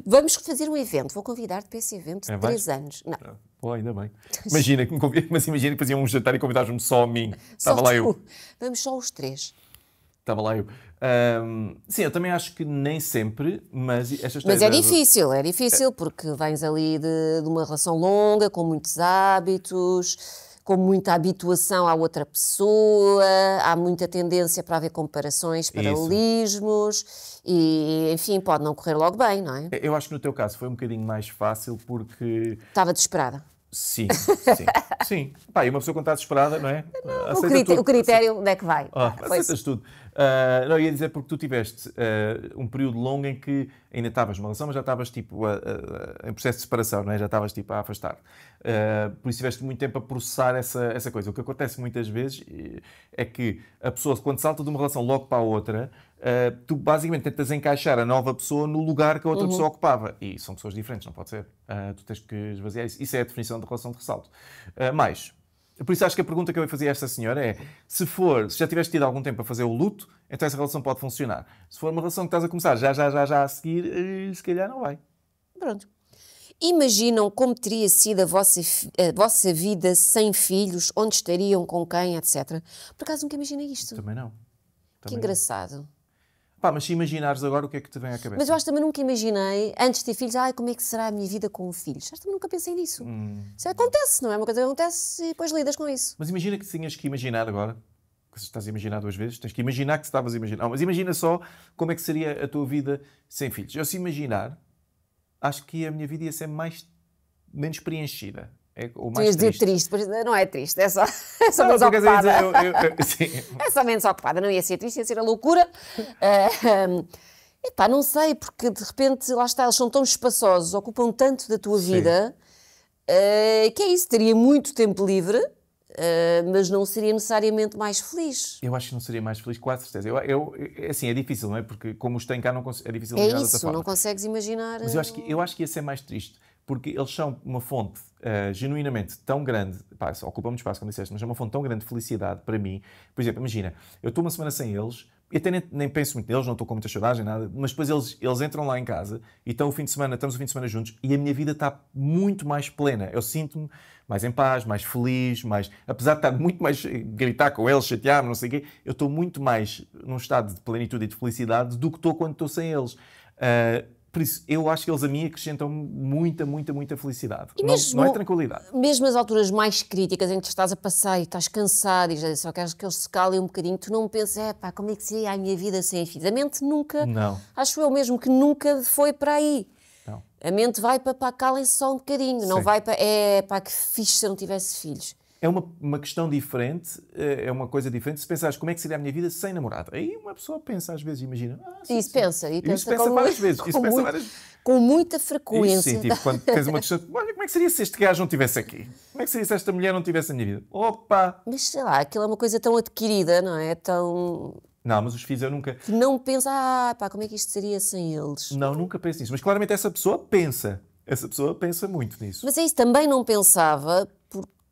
Vamos fazer um evento. Vou convidar-te para esse evento de é, três anos. Não. Ah, ainda bem. Imagina que me convid... mas imagina que faziam um jantar e convidavam-me só a mim. Só Estava tu. lá eu. Vamos só os três. Estava lá eu. Um, sim, eu também acho que nem sempre, mas estas Mas é, é difícil, é difícil, porque vens ali de, de, uma relação longa, com muitos hábitos, com muita habituação à outra pessoa, há muita tendência para haver comparações, paralelismos, e enfim, pode não correr logo bem, não é? é? Eu acho que no teu caso foi um bocadinho mais fácil porque. Estava desesperada. Sim, sim. sim. Pá, e uma pessoa quando está desesperada, não é? Não, o, criteri tudo. o, critério, onde é que vai? Ah, aceitas tudo. Uh, não, ia dizer porque tu tiveste uh, um período longo em que ainda estavas numa relação, mas já estavas tipo em processo de separação, não é? já estavas tipo a afastar. Uh, por isso tiveste muito tempo a processar essa, essa coisa. O que acontece muitas vezes eh, é que a pessoa, quando salta de uma relação logo para a outra, tu basicamente tentas encaixar a nova pessoa no lugar que a outra uhum. pessoa ocupava. E são pessoas diferentes, não pode ser. tu tens que esvaziar isso. Isso é a definição de relação de ressalto. mais, por isso acho que a pergunta que eu fazer a esta senhora é: se for, se já tiveste tido algum tempo a fazer o luto, então essa relação pode funcionar. Se for uma relação que estás a começar já, já, já, já a seguir, eh, se calhar não vai. Pronto. Imaginam como teria sido a vossa, a vossa vida sem filhos, onde estariam, com quem, etc. Por acaso nunca imaginei isto. Também não. Também que engraçado. Não. Pá, mas se imaginares agora, o que é que te vem à cabeça? Mas eu acho que também nunca imaginei, antes de ter filhos, ai, como é que será a minha vida com filhos? Acho também nunca pensei nisso. Hum. Isso acontece, não é? Uma coisa que acontece e depois lidas com isso. Mas imagina que tinhas que imaginar agora, que estás a imaginar duas vezes, tens que imaginar que estavas a imaginar. Mas imagina só como é que seria a tua vida sem filhos. Eu, se imaginar, acho que a minha vida ia ser mais menos preenchida é o mais Tinhas triste. de triste, pois não é triste, é só, é só menos ocupada. Eu, eu, eu, é só menos ocupada, não ia ser triste, ia ser a loucura. Uh, eh, um, epá, não sei, porque de repente, lá está, eles são tão espaçosos, ocupam tanto da tua Sim. vida, uh, que é isso, teria muito tempo livre, uh, mas não seria necessariamente mais feliz. Eu acho que não seria mais feliz, com a certeza. Eu, eu, é assim, é difícil, não é? Porque como os tem cá, não é difícil É isso, não consegues imaginar. Mas eu acho, que, eu acho que ia ser mais triste porque eles são uma fonte uh, genuinamente tão grande, pá, ocupa muito espaço, como disseste, mas é uma fonte tão grande de felicidade para mim. Por exemplo, imagina, eu estou uma semana sem eles, e até nem, nem, penso muito neles, não estou com muita saudade nem nada, mas depois eles, eles entram lá em casa e estão o fim de semana, estamos o fim de semana juntos e a minha vida está muito mais plena. Eu sinto-me mais em paz, mais feliz, mais, apesar de estar muito mais gritar com eles, chatear-me, não sei o quê, eu estou muito mais num estado de plenitude e de felicidade do que estou quando estou sem eles. Uh, por isso, eu acho que eles a mim acrescentam muita, muita, muita felicidade. Mesmo, não, não, é tranquilidade. Mesmo as alturas mais críticas, em que estás a passar e estás cansado e já só queres que eles se calem um bocadinho, tu não pensas, é pá, como é que seria a minha vida sem filhos? A mente nunca, não. acho eu mesmo que nunca foi para aí. Não. A mente vai para, para calem-se só um bocadinho, Sim. não vai para, é pá, que fixe se eu não tivesse filhos é uma, uma questão diferente, eh, é uma coisa diferente. Se pensares como é que seria a minha vida sem namorado, aí uma pessoa pensa às vezes, imagina. Ah, sim, isso sim. pensa, e pensa, isso pensa várias vezes. Com, isso muito, pensa várias... com muita frequência. Isso, sim, tipo, quando tens uma questão, olha, como é que seria se este gajo não estivesse aqui? Como é que seria se esta mulher não estivesse na minha vida? Opa! Mas sei lá, aquilo é uma coisa tão adquirida, não é? Tão. Não, mas os filhos eu nunca. Que não pensa, ah, pá, como é que isto seria sem eles? Não, nunca penso nisso. Mas claramente essa pessoa pensa. Essa pessoa pensa muito nisso. Mas é isso, também não pensava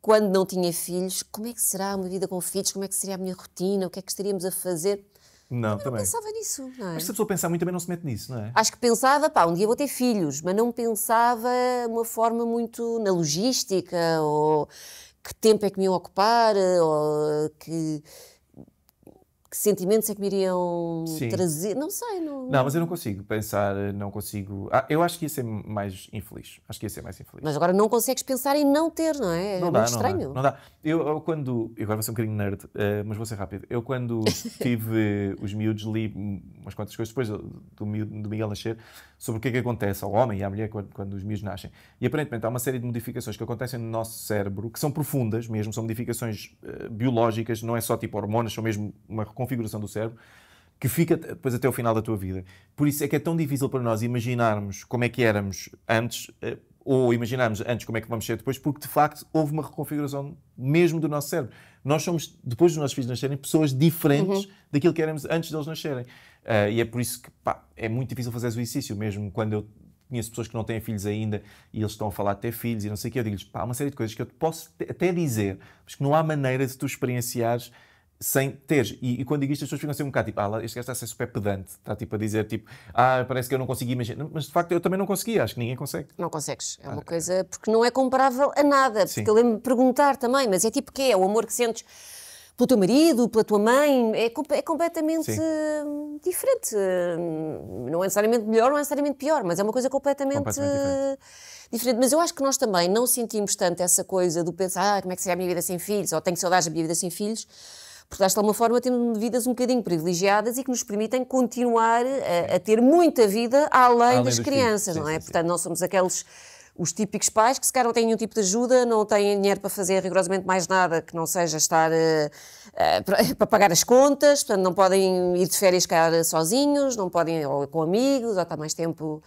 quando não tinha filhos, como é que será a minha vida com filhos, como é que seria a minha rotina, o que é que estaríamos a fazer. Não, também. não também. pensava nisso, não é? Mas se a pessoa pensar muito também não se mete nisso, não é? Acho que pensava, pá, um dia vou ter filhos, mas não pensava uma forma muito na logística, ou que tempo é que me iam ocupar, ou que que sentimentos é que me iriam Sim. trazer? Não sei. Não... não, mas eu não consigo pensar, não consigo. Ah, eu acho que ia ser mais infeliz. Acho que ia ser mais infeliz. Mas agora não consegues pensar em não ter, não é? é não é dá, muito estranho. Não dá, não dá. Eu, eu quando. Eu agora vou ser um bocadinho nerd, uh, mas vou ser rápido. Eu quando tive os miúdos, li umas quantas coisas depois do, do Miguel nascer sobre o que é que acontece ao homem e à mulher quando, quando os miúdos nascem. E aparentemente há uma série de modificações que acontecem no nosso cérebro, que são profundas mesmo, são modificações uh, biológicas, não é só tipo hormonas, são mesmo uma reconfiguração do cérebro, que fica depois até o final da tua vida. Por isso é que é tão difícil para nós imaginarmos como é que éramos antes, uh, ou imaginarmos antes como é que vamos ser depois, porque de facto houve uma reconfiguração mesmo do nosso cérebro. Nós somos, depois dos nossos filhos nascerem, pessoas diferentes uhum. daquilo que éramos antes deles nascerem. Uh, e é por isso que pá, é muito difícil fazer exercício, mesmo quando eu conheço pessoas que não têm filhos ainda e eles estão a falar de ter filhos e não sei o que. Eu digo-lhes, pá, há uma série de coisas que eu te posso até dizer, mas que não há maneira de tu experienciares sem teres. E, e, quando digo isto, as pessoas ficam assim um bocado tipo, ah, este gajo está a ser super pedante, está tipo a dizer tipo, ah, parece que eu não consegui imaginar. Mas de facto eu também não conseguia, acho que ninguém consegue. Não consegues, é uma ah, coisa, porque não é comparável a nada. Porque sim. eu lembro-me de perguntar também, mas é tipo, o que é? O amor que sentes pelo teu marido, pela tua mãe, é, é completamente Sim. diferente. Hum, não é necessariamente melhor, não é necessariamente pior, mas é uma coisa completamente, completamente diferente. diferente. Mas eu acho que nós também não sentimos tanto essa coisa do pensar ah, como é que seria a minha vida sem filhos, ou tenho saudades da minha vida sem filhos, porque de alguma forma temos vidas um bocadinho privilegiadas e que nos permitem continuar a, a ter muita vida além, além das crianças, não é? Sim, sim, Portanto, não somos aqueles os típicos pais que se calhar não têm nenhum tipo de ajuda, não têm dinheiro para fazer rigorosamente mais nada que não seja estar uh, para, pagar as contas, portanto não podem ir de férias calhar sozinhos, não podem ou com amigos, ou estar mais tempo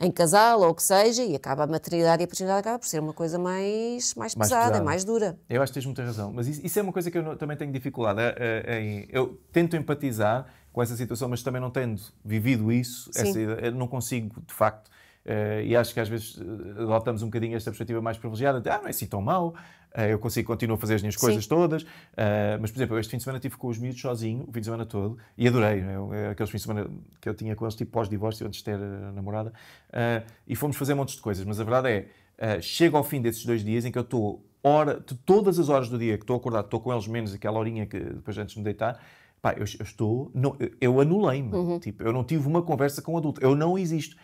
em casal ou o que seja, e acaba a maternidade e a paternidade acaba por ser uma coisa mais, mais, mais pesada, pesada, mais dura. Eu acho que tens muita razão, mas isso, isso é uma coisa que eu não, também tenho dificuldade eh, em. Eu tento empatizar com essa situação, mas também não tendo vivido isso, essa, não consigo, de facto, Uh, e acho que às vezes eh, adotamos um bocadinho esta perspectiva mais privilegiada de, ah, não é assim tão mau, uh, eu consigo, continuo a fazer as minhas Sim. coisas todas. Uh, mas, por exemplo, este fim de semana estive com os miúdos sozinho, o fim de semana todo, e adorei. Né? Aqueles fim de semana que eu tinha com eles, tipo pós-divórcio, antes de ter a namorada. e fomos fazer montes de coisas, mas a verdade é, chega ao fim desses dois dias em que eu estou, hora, de todas as horas do dia que estou acordado, estou com eles menos aquela horinha que depois antes de me deitar, pá, eu, eu estou, não, eu anulei-me. Uhum. Tipo, eu não tive uma conversa com um adulto, eu não existo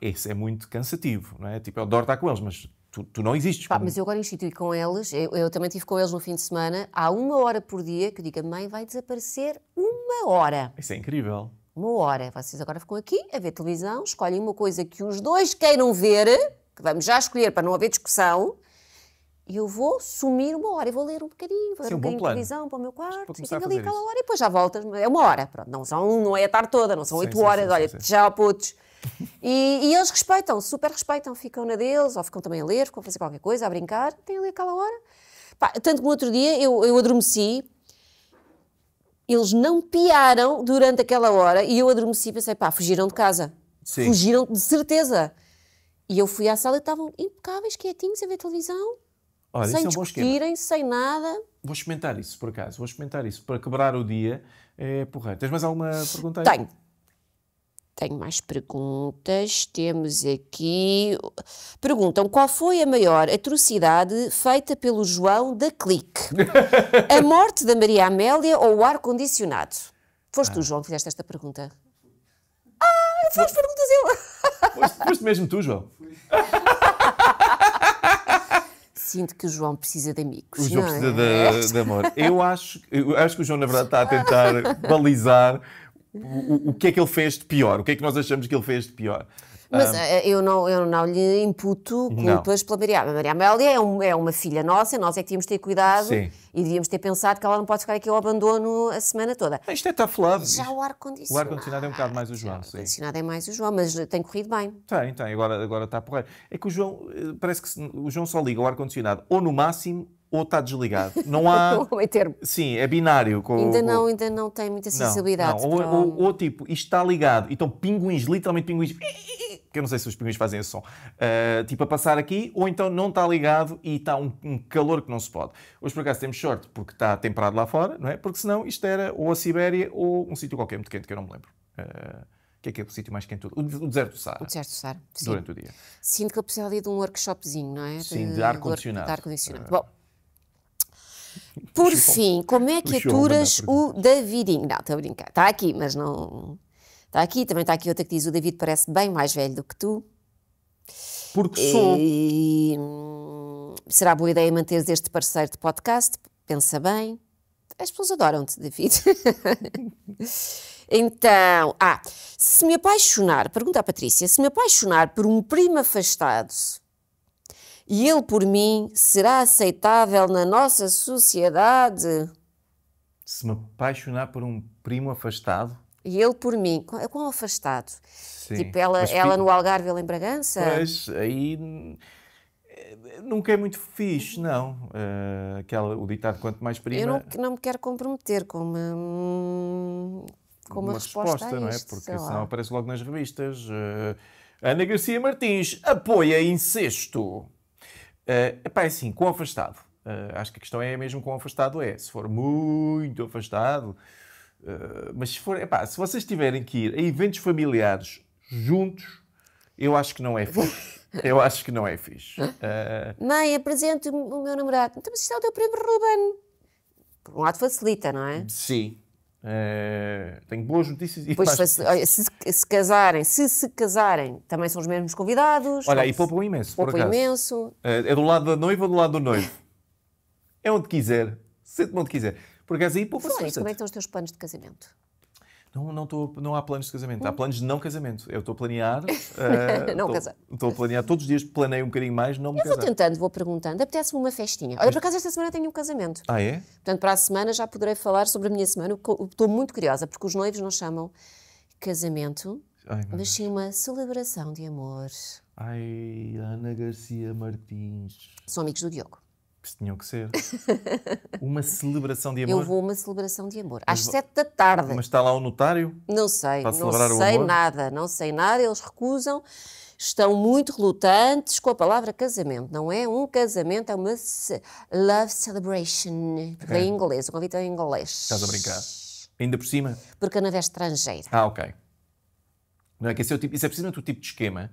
esse é muito cansativo, não é? Tipo, eu adoro estar com eles, mas tu, tu não existes. Pá, como... Mas eu agora instituí com eles, eu, eu também estive com eles no fim de semana, há uma hora por dia que eu digo, a mãe vai desaparecer uma hora. Isso é incrível. Uma hora. Vocês agora ficam aqui a ver televisão, escolhem uma coisa que os dois queiram ver, que vamos já escolher para não haver discussão, e eu vou sumir uma hora, eu vou ler um bocadinho, vou abrir ler um, um bocadinho de televisão para o meu quarto, e fico ali aquela isso. hora e depois já voltas. É uma hora, pronto. Não, são, não é a tarde toda, não são oito horas. Sim, sim, olha, sim. tchau, putos. E, e eles respeitam, super respeitam, ficam na deles, ou ficam também a ler, ficam a fazer qualquer coisa, a brincar, têm ali aquela hora. Pá, tanto que no outro dia eu, eu adormeci, eles não piaram durante aquela hora e eu adormeci e pensei, pá, fugiram de casa. Sim. Fugiram de certeza. E eu fui à sala e estavam impecáveis, quietinhos, a ver televisão, Olha, sem é discutirem, é sem nada. Vou experimentar isso, por acaso. Vou experimentar isso para quebrar o dia. É porra. Tens mais alguma pergunta aí? Tenho. Tenho mais perguntas. Temos aqui. Perguntam qual foi a maior atrocidade feita pelo João da Clique? a morte da Maria Amélia ou o ar-condicionado? Foste ah. tu, João, que fizeste esta pergunta? Ah, ah eu faço perguntas eu! Foste, mesmo tu, João? sinto que o João precisa de amigos. O João é? precisa é? de, de, amor. Eu acho, eu acho que o João, na verdade, está a tentar balizar o, o, que é que ele fez de pior? O que é que nós achamos que ele fez de pior? Mas ah, eh, eu, não, eu não lhe imputo culpas não. pela Maria. A Maria Amélia é, um, é, uma filha nossa, nós é que tínhamos de ter cuidado Sim. e devíamos ter pensado que ela não pode ficar aqui ao abandono a semana toda. Isto é tough love. Já o ar-condicionado. O ar-condicionado é um bocado mais o João. o ar-condicionado é mais o João, mas tem corrido bem. Tem, tem. Agora, agora está a porrer. É que o João, eh, parece que o João só liga o ar-condicionado ou no máximo ou está desligado. Não há. É termo. Sim, é binário. Com, ainda, não, ainda não tem muita sensibilidade. Não, não. Ou, para... ou, ou, tipo, isto está ligado. Então, pinguins, literalmente pinguins. Que eu não sei se os pinguins fazem esse som. Uh, tipo, a passar aqui, ou então não está ligado e está um, um, calor que não se pode. Hoje, por acaso, temos sorte porque está temperado lá fora, não é? Porque senão isto era ou a Sibéria ou um sítio qualquer muito quente, que eu não me lembro. Uh, que é que é o sítio mais quente? O deserto do Saara. O deserto do Saara, sim. Durante o dia. Sinto que eu precisava de um workshopzinho, não é? Sim, de ar-condicionado. De ar-condicionado. Eh. Bom, por fim, como é que aturas o Davidinho? Não, estou a brincar. Está aqui, mas não. Está aqui, também está aqui outra que diz: o David parece bem mais velho do que tu. Porque sou. E... Será boa ideia manteres este parceiro de podcast? Pensa bem. As pessoas adoram-te, David. então, ah, se me apaixonar, pergunta à Patrícia, se me apaixonar por um primo afastado e ele por mim será aceitável na nossa sociedade? Se me apaixonar por um primo afastado? E ele por mim, quão é afastado? Sim, tipo, ela, ela no Algarve, ele em Bragança? Pois, aí eh, nunca é muito fixe, não. Uh, aquela, o ditado quanto mais prima... Eu não, não me quero comprometer com uma, com uma, uma resposta, resposta não é? Porque senão aparece logo nas revistas. Uh, Ana Garcia Martins apoia incesto. Uh, epá, é assim, com afastado. Uh, acho que a questão é mesmo com afastado é. Se for muito afastado, uh, mas se for, epá, se vocês tiverem que ir a eventos familiares juntos, eu acho que não é fixe. Eu acho que não é fixe. Uh... Mãe, apresento o meu namorado. Então, mas isto é o teu primo Ruben. Por um lado facilita, não é? Sim, é, tenho boas notícias e pois, se, se, casarem, se se casarem, também são os mesmos convidados. Olha, e poupam imenso. Poupam imenso. É, é, do lado da noiva ou do lado do noivo? é onde quiser. Sente-me onde quiser. Por assim poupa-se Como é que estão os teus planos de casamento? Não, não, tô, não há planos de casamento. Hum. Há planos de não casamento. Eu estou a planear. Uh, não tô, casar. Estou a planear todos os dias, planeio um bocadinho mais, não me eu casar. vou tentando, vou perguntando. Apetece-me uma festinha. Olha, por acaso esta semana tenho um casamento. Ah, é? Portanto, para a semana já poderei falar sobre a minha semana. Estou muito curiosa, porque os noivos não chamam casamento, Ai, mas sim uma celebração de amor. Ai, Ana Garcia Martins. São amigos do Diogo. Isso tinham que ser. Uma celebração de amor. Eu vou a uma celebração de amor. Às sete da tarde. Mas está lá o notário? Não sei, não sei nada, não sei nada. Eles recusam, estão muito relutantes com a palavra casamento. Não é um casamento, é uma love celebration. Okay. Em inglês, o convite é em inglês. Estás a brincar? Ainda por cima? Porque a nave é estrangeira. Ah, ok. Não é que esse é o tipo, isso é precisamente o tipo de esquema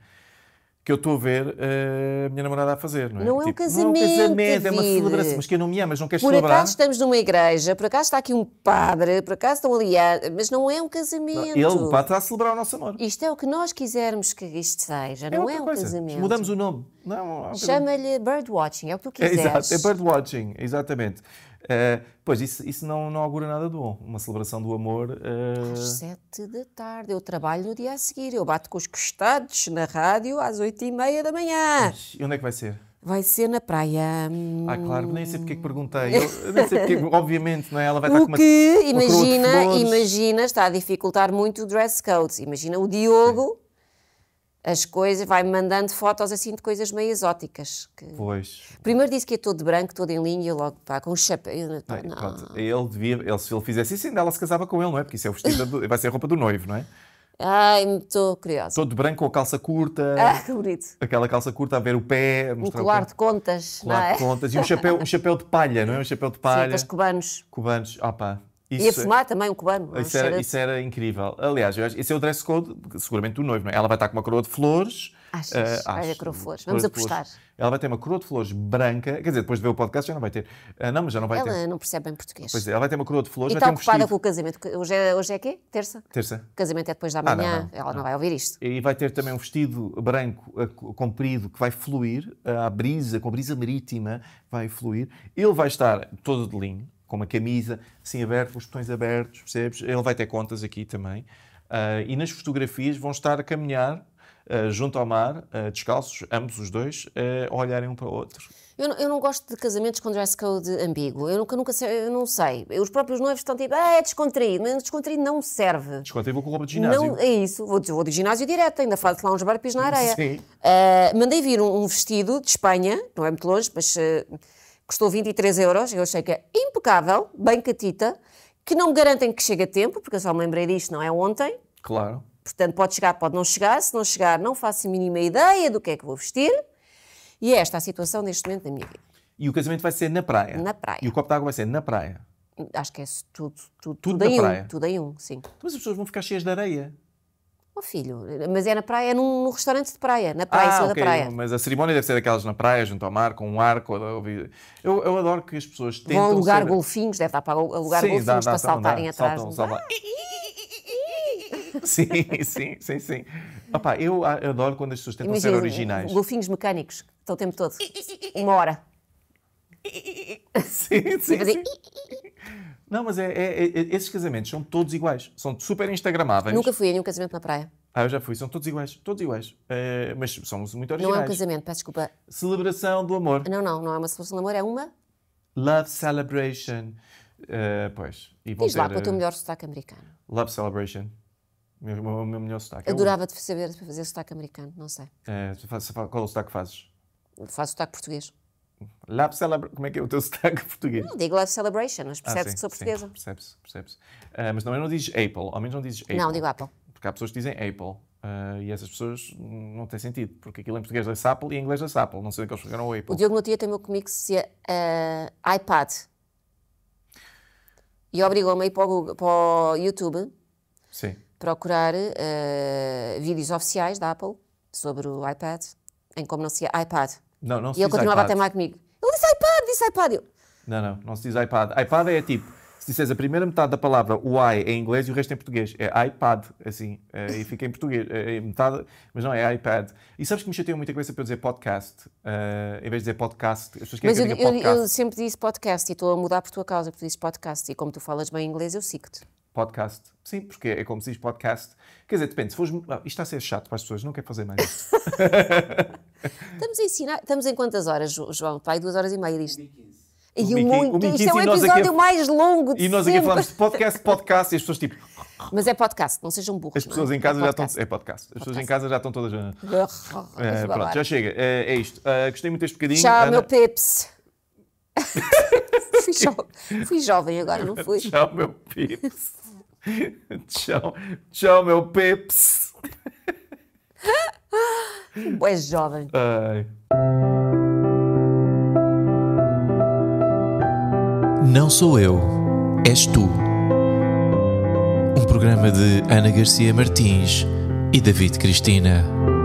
que eu estou a ver eh, a minha namorada a fazer, não é? Não é um tipo, casamento. Não é um casamento, é uma celebração, mas quem não me ama, mas não queres celebrar. Por acaso estamos numa igreja, por acaso está aqui um padre, por acaso estão ali, mas não é um casamento. ele, o padre, está a celebrar o nosso amor. Isto é o que nós quisermos que isto seja, é não é, um coisa. casamento. Mudamos o nome. Não, não Chama-lhe birdwatching, é o que tu quiseres. É, exato, é birdwatching, exatamente. Uh, pois, isso, isso não, não augura nada de bom. Uma celebração do amor. Uh... Às sete da tarde. Eu trabalho no dia a seguir. Eu bato com os costados na rádio às oito e meia da manhã. E onde é que vai ser? Vai ser na praia. Ah, claro, nem sei porque é que perguntei. Hum. Eu, nem sei porque, obviamente, não é? Ela vai estar com uma, que, imagina, imagina, está a dificultar muito o dress code. Imagina o Diogo. Sim as coisas, vai mandando fotos assim de coisas meio exóticas. Que... Pois. Primeiro disse que ia todo de branco, todo em linha, e logo pá, com um chapéu. Não, não. Pronto. Ele devia, ele, se ele fizesse isso, ainda ela se casava com ele, não é? Porque isso é o vestido, do, vai ser a roupa do noivo, não é? Ai, estou curiosa. Todo de branco, com a calça curta. Ah, que bonito. Aquela calça curta a ver o pé. Um colar de contas, colar não é? de contas. E um chapéu, um chapéu de palha, não é? Um chapéu de palha. Sim, dos cubanos. Cubanos, opa. Isso, e a é- fumar também, um cubano. Isso era, isso era incrível. Aliás, acho, esse é o dress code, seguramente, do noivo. Não é? Ela vai estar com uma coroa de flores. Achas? Uh, vai A coroa de flores. Vamos apostar. Flores. Ela vai ter uma coroa de flores branca. Quer dizer, depois de ver o podcast já não vai ter. Uh, não, mas já não vai ela ter. Ela não percebe bem português. Pois é, ela vai ter uma coroa de flores. E vai está ter um ocupada vestido. com o casamento. Hoje é, hoje é quê? Terça? Terça. O casamento é depois da manhã. Ah, não, não, ela não. não. vai ouvir isto. E vai ter também um vestido branco eh, comprido que vai fluir. Eh, à brisa, com a brisa marítima, vai fluir. Ele vai estar todo de linho com uma camisa assim aberta, com os botões abertos, percebes? Ele vai ter contas aqui também. Uh, e nas fotografias vão estar a caminhar uh, junto ao mar, uh, descalços, ambos os dois, a olharem um para o outro. Eu não, eu não, gosto de casamentos com dress code ambíguo. Eu nunca, nunca sei, eu não sei. Os próprios noivos estão tipo, ah, é descontraído, mas descontraído não serve. Descontraído vou com roupa de ginásio. Não, é isso, vou, vou de ginásio direto, ainda faço lá uns barpis na areia. Sim. Uh, mandei vir um, um, vestido de Espanha, não é muito longe, mas uh, custou 23 euros, eu achei que é impecável, bem catita, que não me garantem que chegue a tempo, porque eu só me lembrei disto, não é ontem. Claro. Portanto, pode chegar, pode não chegar. Se não chegar, não faço a mínima ideia do que é que vou vestir. E é esta a situação neste momento da minha vida. E o casamento vai ser na praia? Na praia. E o copo de água vai ser na praia? Acho que é tudo, tudo, tudo, tudo em praia. um. Tudo em um, sim. Mas as pessoas vão ficar cheias de areia. Oh filho, mas é na praia, é num, num restaurante de praia, na praia, ah, okay. da praia. Mas a cerimónia deve ser daquelas na praia, junto ao mar, com um arco. Eu, eu adoro que as pessoas tentem. Vão alugar ser... golfinhos, deve dar para alugar sim, golfinhos dá, dá, para saltarem dá, atrás. Saltam, saltam. Sim, sim, sim, sim. Opa, eu ah, adoro quando as pessoas tentam Imagina, ser originais. Golfinhos mecânicos, estão o tempo todo. Uma hora. Sim, sim. Tipo assim, sim. Não, mas é, é, é, esses casamentos são todos iguais. São super instagramáveis. Nunca fui a nenhum casamento na praia. Ah, eu já fui. São todos iguais. Todos iguais. Uh, mas são muito originais. Não é um casamento, peço desculpa. Celebração do amor. Não, não. Não é uma celebração do amor. É uma... Love Celebration. Uh, pois. E Diz ter, lá para o teu eh, melhor sotaque americano. Love Celebration. O meu, meu, meu, melhor sotaque. É Adorava-te saber fazer sotaque americano. Não sei. Uh, qual o sotaque fazes? Faço sotaque português. Lab Celebration. Como é que é o teu sotaque português? Não, hum, digo Lab Celebration, mas ah, percebes ah, que sou portuguesa. percebe percebes, Uh, mas também não dizes Apple, ao menos não dizes Apple. Não, digo Apple. Porque há pessoas que dizem Apple. Uh, e essas pessoas não têm sentido, porque aquilo em português é Apple e em inglês é Apple. Não sei onde é eles chegaram ao Apple. O Diogo no dia também comigo que se dizia uh, iPad. E obrigou-me a ir para o, Google, para o YouTube Sim. procurar vídeos oficiais da Apple sobre o iPad, em como não se iPad. Não, não se E ele continuava iPad. a teimar comigo. Ele disse iPad, disse iPad. Eu, Não, não, não se diz iPad. iPad é tipo, se disseres a primeira metade da palavra, o I é em inglês e o resto em português. É iPad, assim, eh, e fica em português. eh, em metade, mas não, é iPad. E sabes que me chateiam muita coisa para eu dizer podcast, eh, em vez de dizer podcast, as pessoas querem mas eu eu, diga eu- eu sempre disse podcast e estou a mudar por tua causa, porque tu dizes podcast. E como tu falas bem inglês, eu sigo-te podcast. Sim, porque é como se diz podcast. Quer dizer, depende. Se fores... Ah, isto está a ser chato para as pessoas, não quero fazer mais isso. estamos a ensinar. Estamos em quantas horas, João? Pai, duas horas e meia disto. E o, muito, isto é o episódio aqui, mais longo de E nós sempre. aqui falamos de podcast, podcast, e as pessoas tipo. Mas é podcast, não sejam burros. As é? pessoas em casa é já estão. É podcast. As podcast. pessoas em casa já estão todas. é, pronto, já chega. É, é isto. Uh, gostei muito deste bocadinho. Tchau, Ana... meu Pips. fui, jovem, fui jovem agora, não fui? Tchau, meu Pips. Tchau, tchau, meu peps. Boa jovem. Ai. Não sou eu, és tu. Um programa de Ana Garcia Martins e David Cristina.